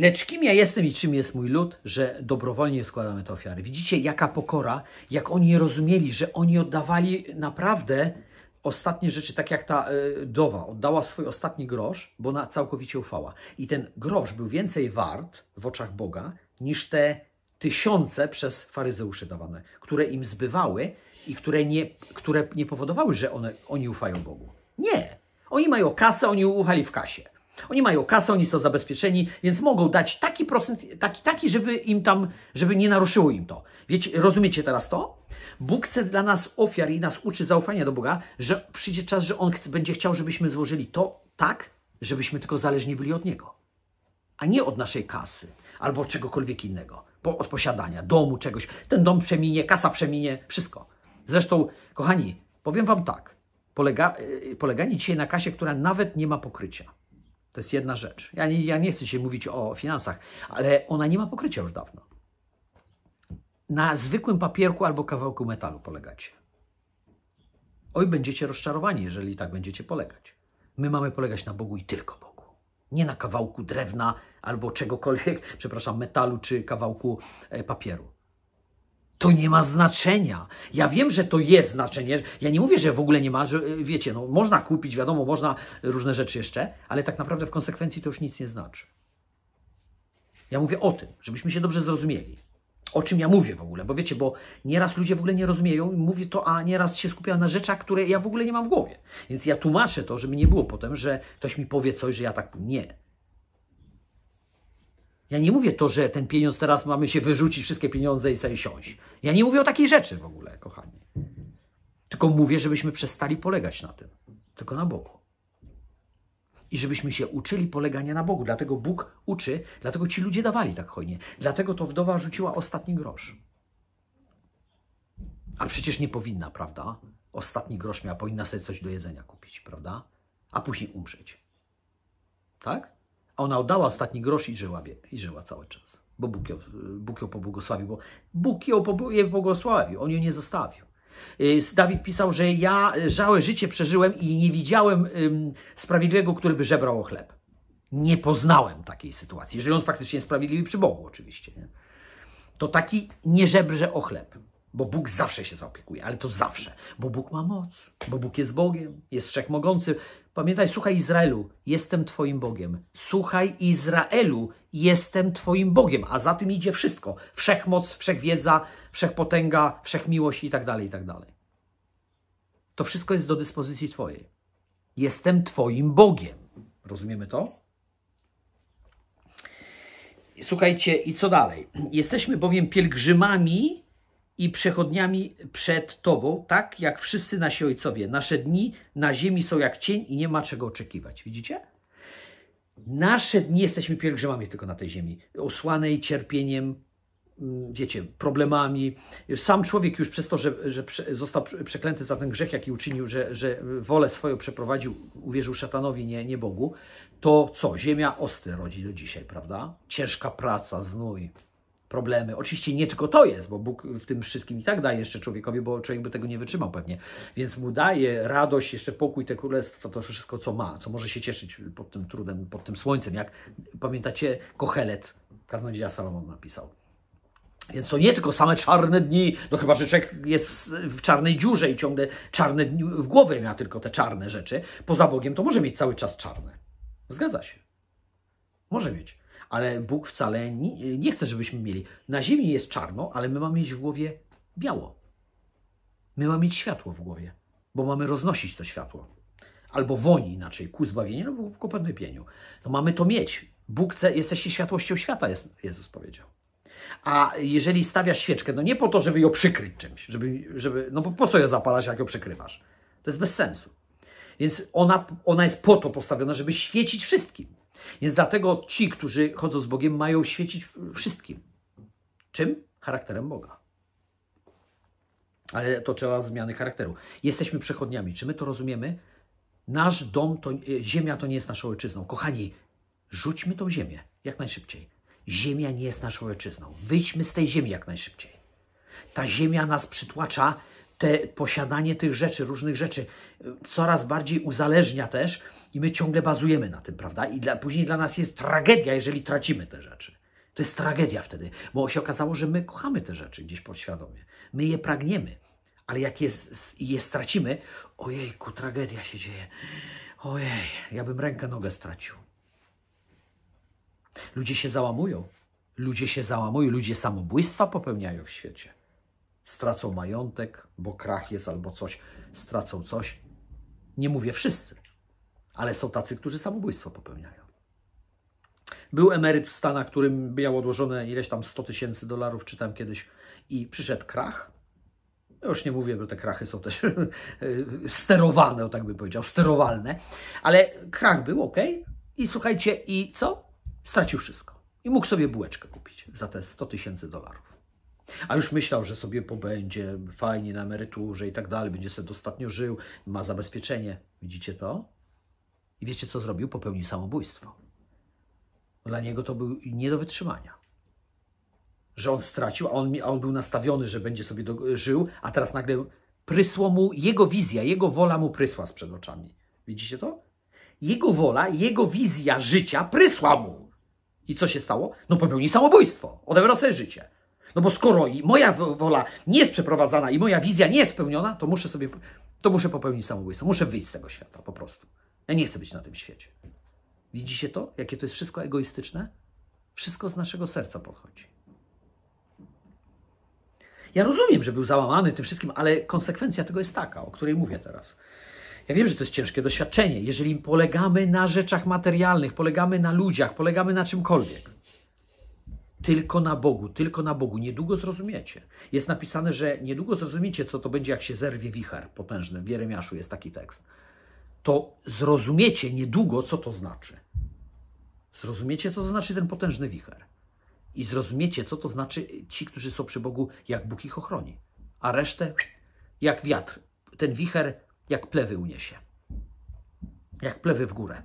Lecz kim ja jestem i czym jest mój lud, że dobrowolnie składamy te ofiary? Widzicie, jaka pokora, jak oni rozumieli, że oni oddawali naprawdę ostatnie rzeczy, tak jak ta y, dowa oddała swój ostatni grosz, bo ona całkowicie ufała. I ten grosz był więcej wart w oczach Boga niż te tysiące przez faryzeuszy dawane, które im zbywały i które nie, które nie powodowały, że one, oni ufają Bogu. Nie. Oni mają kasę, oni ufali w kasie. Oni mają kasę, oni są zabezpieczeni, więc mogą dać taki procent, taki, taki, żeby im tam, żeby nie naruszyło im to. Wiecie, rozumiecie teraz to? Bóg chce dla nas ofiar i nas uczy zaufania do Boga, że przyjdzie czas, że On chce, będzie chciał, żebyśmy złożyli to tak, żebyśmy tylko zależni byli od Niego, a nie od naszej kasy albo czegokolwiek innego, po, od posiadania, domu, czegoś. Ten dom przeminie, kasa przeminie, wszystko. Zresztą, kochani, powiem Wam tak, polega, y, poleganie dzisiaj na kasie, która nawet nie ma pokrycia to jest jedna rzecz. Ja nie, ja nie chcę się mówić o finansach, ale ona nie ma pokrycia już dawno. Na zwykłym papierku albo kawałku metalu polegacie. Oj, będziecie rozczarowani, jeżeli tak będziecie polegać. My mamy polegać na Bogu i tylko Bogu. Nie na kawałku drewna albo czegokolwiek, [laughs] przepraszam, metalu czy kawałku e, papieru to nie ma znaczenia. Ja wiem, że to jest znaczenie. Ja nie mówię, że w ogóle nie ma, że y, wiecie, no, można kupić, wiadomo, można różne rzeczy jeszcze, ale tak naprawdę w konsekwencji to już nic nie znaczy. Ja mówię o tym, żebyśmy się dobrze zrozumieli. O czym ja mówię w ogóle, bo wiecie, bo nieraz ludzie w ogóle nie rozumieją i mówię to, a nieraz się skupiam na rzeczach, które ja w ogóle nie mam w głowie. Więc ja tłumaczę to, żeby nie było potem, że ktoś mi powie coś, że ja tak nie. Ja nie mówię to, że ten pieniądz teraz mamy się wyrzucić wszystkie pieniądze i sobie siąść. Ja nie mówię o takiej rzeczy w ogóle, kochani. Tylko mówię, żebyśmy przestali polegać na tym, tylko na Bogu. I żebyśmy się uczyli polegania na Bogu. Dlatego Bóg uczy, dlatego ci ludzie dawali tak hojnie. Dlatego to wdowa rzuciła ostatni grosz. A przecież nie powinna, prawda? Ostatni grosz miała, powinna sobie coś do jedzenia kupić, prawda? A później umrzeć. Tak? ona oddała ostatni grosz i żyła, i żyła cały czas. Bo Bóg ją, Bóg ją pobłogosławił, bo Bóg ją pobłogosławił, on ją nie zostawił. Y, Dawid pisał, że ja żałe życie przeżyłem i nie widziałem sprawiedliwego, który by żebrał o chleb. Nie poznałem takiej sytuacji, jeżeli on faktycznie jest sprawiedliwy przy Bogu oczywiście. Nie? To taki nie żebrze o chleb, bo Bóg zawsze się zaopiekuje, ale to zawsze, bo Bóg ma moc, bo Bóg jest Bogiem, jest wszechmogący, Pamiętaj, słuchaj Izraelu, jestem Twoim Bogiem. Słuchaj Izraelu, jestem Twoim Bogiem, a za tym idzie wszystko. Wszechmoc, wszechwiedza, wszechpotęga, wszechmiłość i tak dalej, i tak dalej. To wszystko jest do dyspozycji Twojej. Jestem Twoim Bogiem. Rozumiemy to? Słuchajcie, i co dalej? Jesteśmy bowiem pielgrzymami i przechodniami przed Tobą, tak jak wszyscy nasi ojcowie. Nasze dni na ziemi są jak cień i nie ma czego oczekiwać. Widzicie? Nasze dni jesteśmy pielgrzymami tylko na tej ziemi, osłanej cierpieniem, mm, wiecie, problemami. Sam człowiek już przez to, że, że został przeklęty za ten grzech, jaki uczynił, że, że wolę swoją przeprowadził, uwierzył szatanowi, nie, nie Bogu, to co? Ziemia ostre rodzi do dzisiaj, prawda? Ciężka praca, znój, problemy. Oczywiście nie tylko to jest, bo Bóg w tym wszystkim i tak daje jeszcze człowiekowi, bo człowiek by tego nie wytrzymał pewnie. Więc mu daje radość, jeszcze pokój, te królestwo, to wszystko, co ma, co może się cieszyć pod tym trudem, pod tym słońcem. Jak pamiętacie, Kochelet, kaznodzieja Salomon napisał. Więc to nie tylko same czarne dni, no chyba, że człowiek jest w, w, czarnej dziurze i ciągle czarne dni, w głowie miał tylko te czarne rzeczy. Poza Bogiem to może mieć cały czas czarne. Zgadza się. Może mieć ale Bóg wcale nie, nie chce, żebyśmy mieli. Na ziemi jest czarno, ale my mamy mieć w głowie biało. My mamy mieć światło w głowie, bo mamy roznosić to światło. Albo woni inaczej, ku zbawieniu albo no, ku potępieniu. No mamy to mieć. Bóg chce, jesteście światłością świata, Jezus powiedział. A jeżeli stawiasz świeczkę, no nie po to, żeby ją przykryć czymś, żeby, żeby no po co ją zapalasz, jak ją przykrywasz? To jest bez sensu. Więc ona, ona jest po to postawiona, żeby świecić wszystkim. Więc dlatego ci, którzy chodzą z Bogiem, mają świecić wszystkim. Czym? Charakterem Boga. Ale to trzeba zmiany charakteru. Jesteśmy przechodniami. Czy my to rozumiemy? Nasz dom, to, e, ziemia to nie jest naszą ojczyzną. Kochani, rzućmy tą ziemię jak najszybciej. Ziemia nie jest naszą ojczyzną. Wyjdźmy z tej ziemi jak najszybciej. Ta ziemia nas przytłacza te posiadanie tych rzeczy, różnych rzeczy coraz bardziej uzależnia też i my ciągle bazujemy na tym, prawda? I dla, później dla nas jest tragedia, jeżeli tracimy te rzeczy. To jest tragedia wtedy, bo się okazało, że my kochamy te rzeczy gdzieś podświadomie. My je pragniemy, ale jak je, je stracimy, ojejku, tragedia się dzieje. Ojej, ja bym rękę, nogę stracił. Ludzie się załamują. Ludzie się załamują, ludzie samobójstwa popełniają w świecie stracą majątek, bo krach jest albo coś, stracą coś. Nie mówię wszyscy, ale są tacy, którzy samobójstwo popełniają. Był emeryt w Stanach, którym miał odłożone ileś tam 100 tysięcy dolarów, czy tam kiedyś, i przyszedł krach. Już nie mówię, bo te krachy są też [laughs] e, sterowane, o tak bym powiedział, sterowalne. Ale krach był ok. I słuchajcie, i co? Stracił wszystko. I mógł sobie bułeczkę kupić za te 100 tysięcy dolarów. A już myślał, że sobie pobędzie fajnie na emeryturze i tak dalej, będzie sobie dostatnio żył, ma zabezpieczenie. Widzicie to? I wiecie, co zrobił? Popełnił samobójstwo. Dla niego to był nie do wytrzymania. Że on stracił, a on, a on był nastawiony, że będzie sobie do, żył, a teraz nagle prysło mu, jego wizja, jego wola mu prysła z przed oczami. Widzicie to? Jego wola, jego wizja życia prysła mu. I co się stało? No popełnił samobójstwo. Odebrał sobie życie. No bo skoro i moja wola nie jest przeprowadzana i moja wizja nie jest spełniona, to muszę sobie, to muszę popełnić samobójstwo. Muszę wyjść z tego świata po prostu. Ja nie chcę być na tym świecie. Widzicie to? Jakie to jest wszystko egoistyczne? Wszystko z naszego serca podchodzi. Ja rozumiem, że był załamany tym wszystkim, ale konsekwencja tego jest taka, o której mówię teraz. Ja wiem, że to jest ciężkie doświadczenie. Jeżeli polegamy na rzeczach materialnych, polegamy na ludziach, polegamy na czymkolwiek, tylko na Bogu, tylko na Bogu. Niedługo zrozumiecie. Jest napisane, że niedługo zrozumiecie, co to będzie, jak się zerwie wicher potężny. W Jeremiaszu jest taki tekst. To zrozumiecie niedługo, co to znaczy. Zrozumiecie, co to znaczy ten potężny wicher. I zrozumiecie, co to znaczy ci, którzy są przy Bogu, jak Bóg ich ochroni. A resztę jak wiatr. Ten wicher jak plewy uniesie. Jak plewy w górę,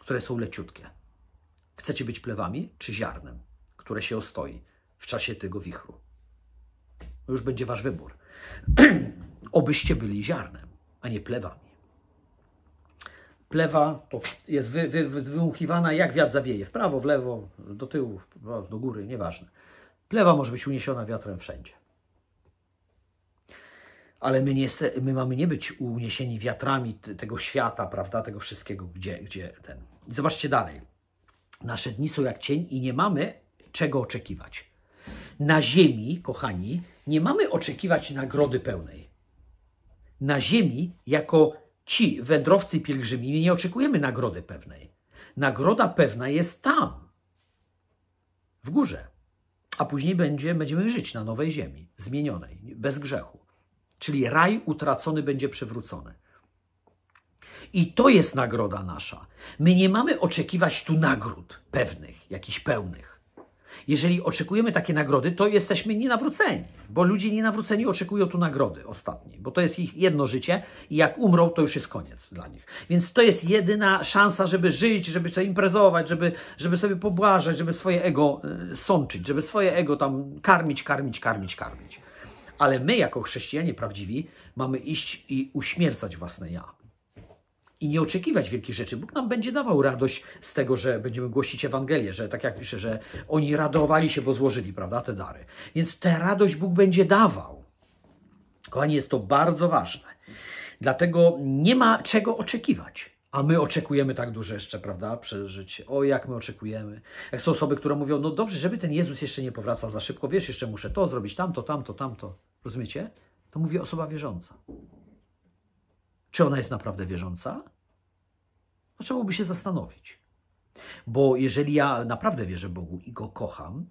które są leciutkie. Chcecie być plewami czy ziarnem? które się ostoi w czasie tego wichru. To już będzie wasz wybór. [clears throat] Obyście byli ziarnem, a nie plewami. Plewa to jest wy, wy, wy, wymuchiwana jak wiatr zawieje, w prawo, w lewo, do tyłu, do góry, nieważne. Plewa może być uniesiona wiatrem wszędzie. Ale my, nie, my mamy nie być uniesieni wiatrami tego świata, prawda, tego wszystkiego, gdzie, gdzie ten. I zobaczcie dalej. Nasze dni są jak cień i nie mamy czego oczekiwać. Na ziemi, kochani, nie mamy oczekiwać nagrody pełnej. Na ziemi, jako ci wędrowcy pielgrzymi, nie oczekujemy nagrody pewnej. Nagroda pewna jest tam, w górze. A później będzie, będziemy żyć na nowej ziemi, zmienionej, bez grzechu. Czyli raj utracony będzie przywrócony. I to jest nagroda nasza. My nie mamy oczekiwać tu nagród pewnych, jakichś pełnych. Jeżeli oczekujemy takie nagrody, to jesteśmy nienawróceni, bo ludzie nienawróceni oczekują tu nagrody ostatniej, bo to jest ich jedno życie i jak umrą, to już jest koniec dla nich. Więc to jest jedyna szansa, żeby żyć, żeby sobie imprezować, żeby, żeby sobie pobłażać, żeby swoje ego y, sączyć, żeby swoje ego tam karmić, karmić, karmić, karmić. Ale my, jako chrześcijanie prawdziwi, mamy iść i uśmiercać własne ja i nie oczekiwać wielkich rzeczy. Bóg nam będzie dawał radość z tego, że będziemy głosić Ewangelię, że tak jak pisze, że oni radowali się, bo złożyli, prawda, te dary. Więc tę radość Bóg będzie dawał. Kochani, jest to bardzo ważne. Dlatego nie ma czego oczekiwać. A my oczekujemy tak dużo jeszcze, prawda? Przeżyć. O, jak my oczekujemy. Jak są osoby, które mówią, no dobrze, żeby ten Jezus jeszcze nie powracał za szybko, wiesz, jeszcze muszę to zrobić, tamto, tamto, tamto. Rozumiecie? To mówi osoba wierząca czy ona jest naprawdę wierząca? No, trzeba by się zastanowić. Bo jeżeli ja naprawdę wierzę Bogu i go kocham,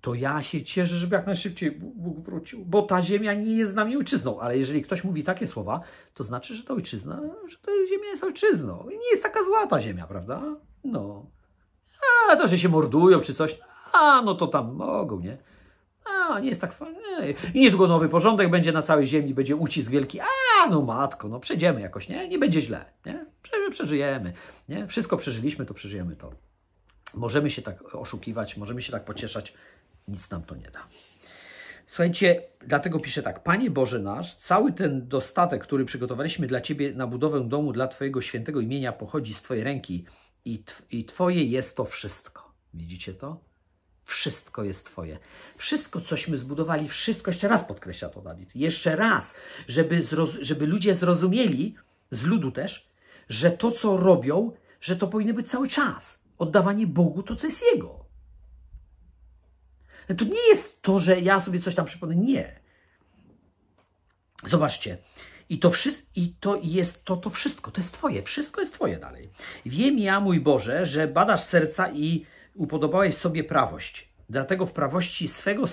to ja się cieszę, żeby jak najszybciej Bóg wrócił, bo ta ziemia nie jest dla mnie ojczyzną. Ale jeżeli ktoś mówi takie słowa, to znaczy, że ta ojczyzna, że ta ziemia jest ojczyzną. I nie jest taka zła ta ziemia, prawda? No. A to, że się mordują czy coś, a no to tam mogą, nie? A, nie jest tak fajnie. I niedługo nowy porządek będzie na całej ziemi, będzie ucisk wielki. A, no matko, no przejdziemy jakoś, nie? Nie będzie źle, nie? Przeżyjemy, nie? Wszystko przeżyliśmy, to przeżyjemy to. Możemy się tak oszukiwać, możemy się tak pocieszać. Nic nam to nie da. Słuchajcie, dlatego pisze tak: Panie Boże nasz, cały ten dostatek, który przygotowaliśmy dla Ciebie na budowę domu dla Twojego świętego imienia, pochodzi z Twojej ręki i, tw i Twoje jest to wszystko. Widzicie to? Wszystko jest Twoje. Wszystko, cośmy zbudowali, wszystko, jeszcze raz podkreśla to Dawid, jeszcze raz, żeby, żeby ludzie zrozumieli, z ludu też, że to, co robią, że to powinno być cały czas. Oddawanie Bogu to, co jest Jego. To nie jest to, że ja sobie coś tam przypomnę. Nie. Zobaczcie. I to, I to jest to, to wszystko, to jest Twoje, wszystko jest Twoje dalej. Wiem ja, mój Boże, że badasz serca i upodobałeś sobie prawość. Dlatego w prawości swego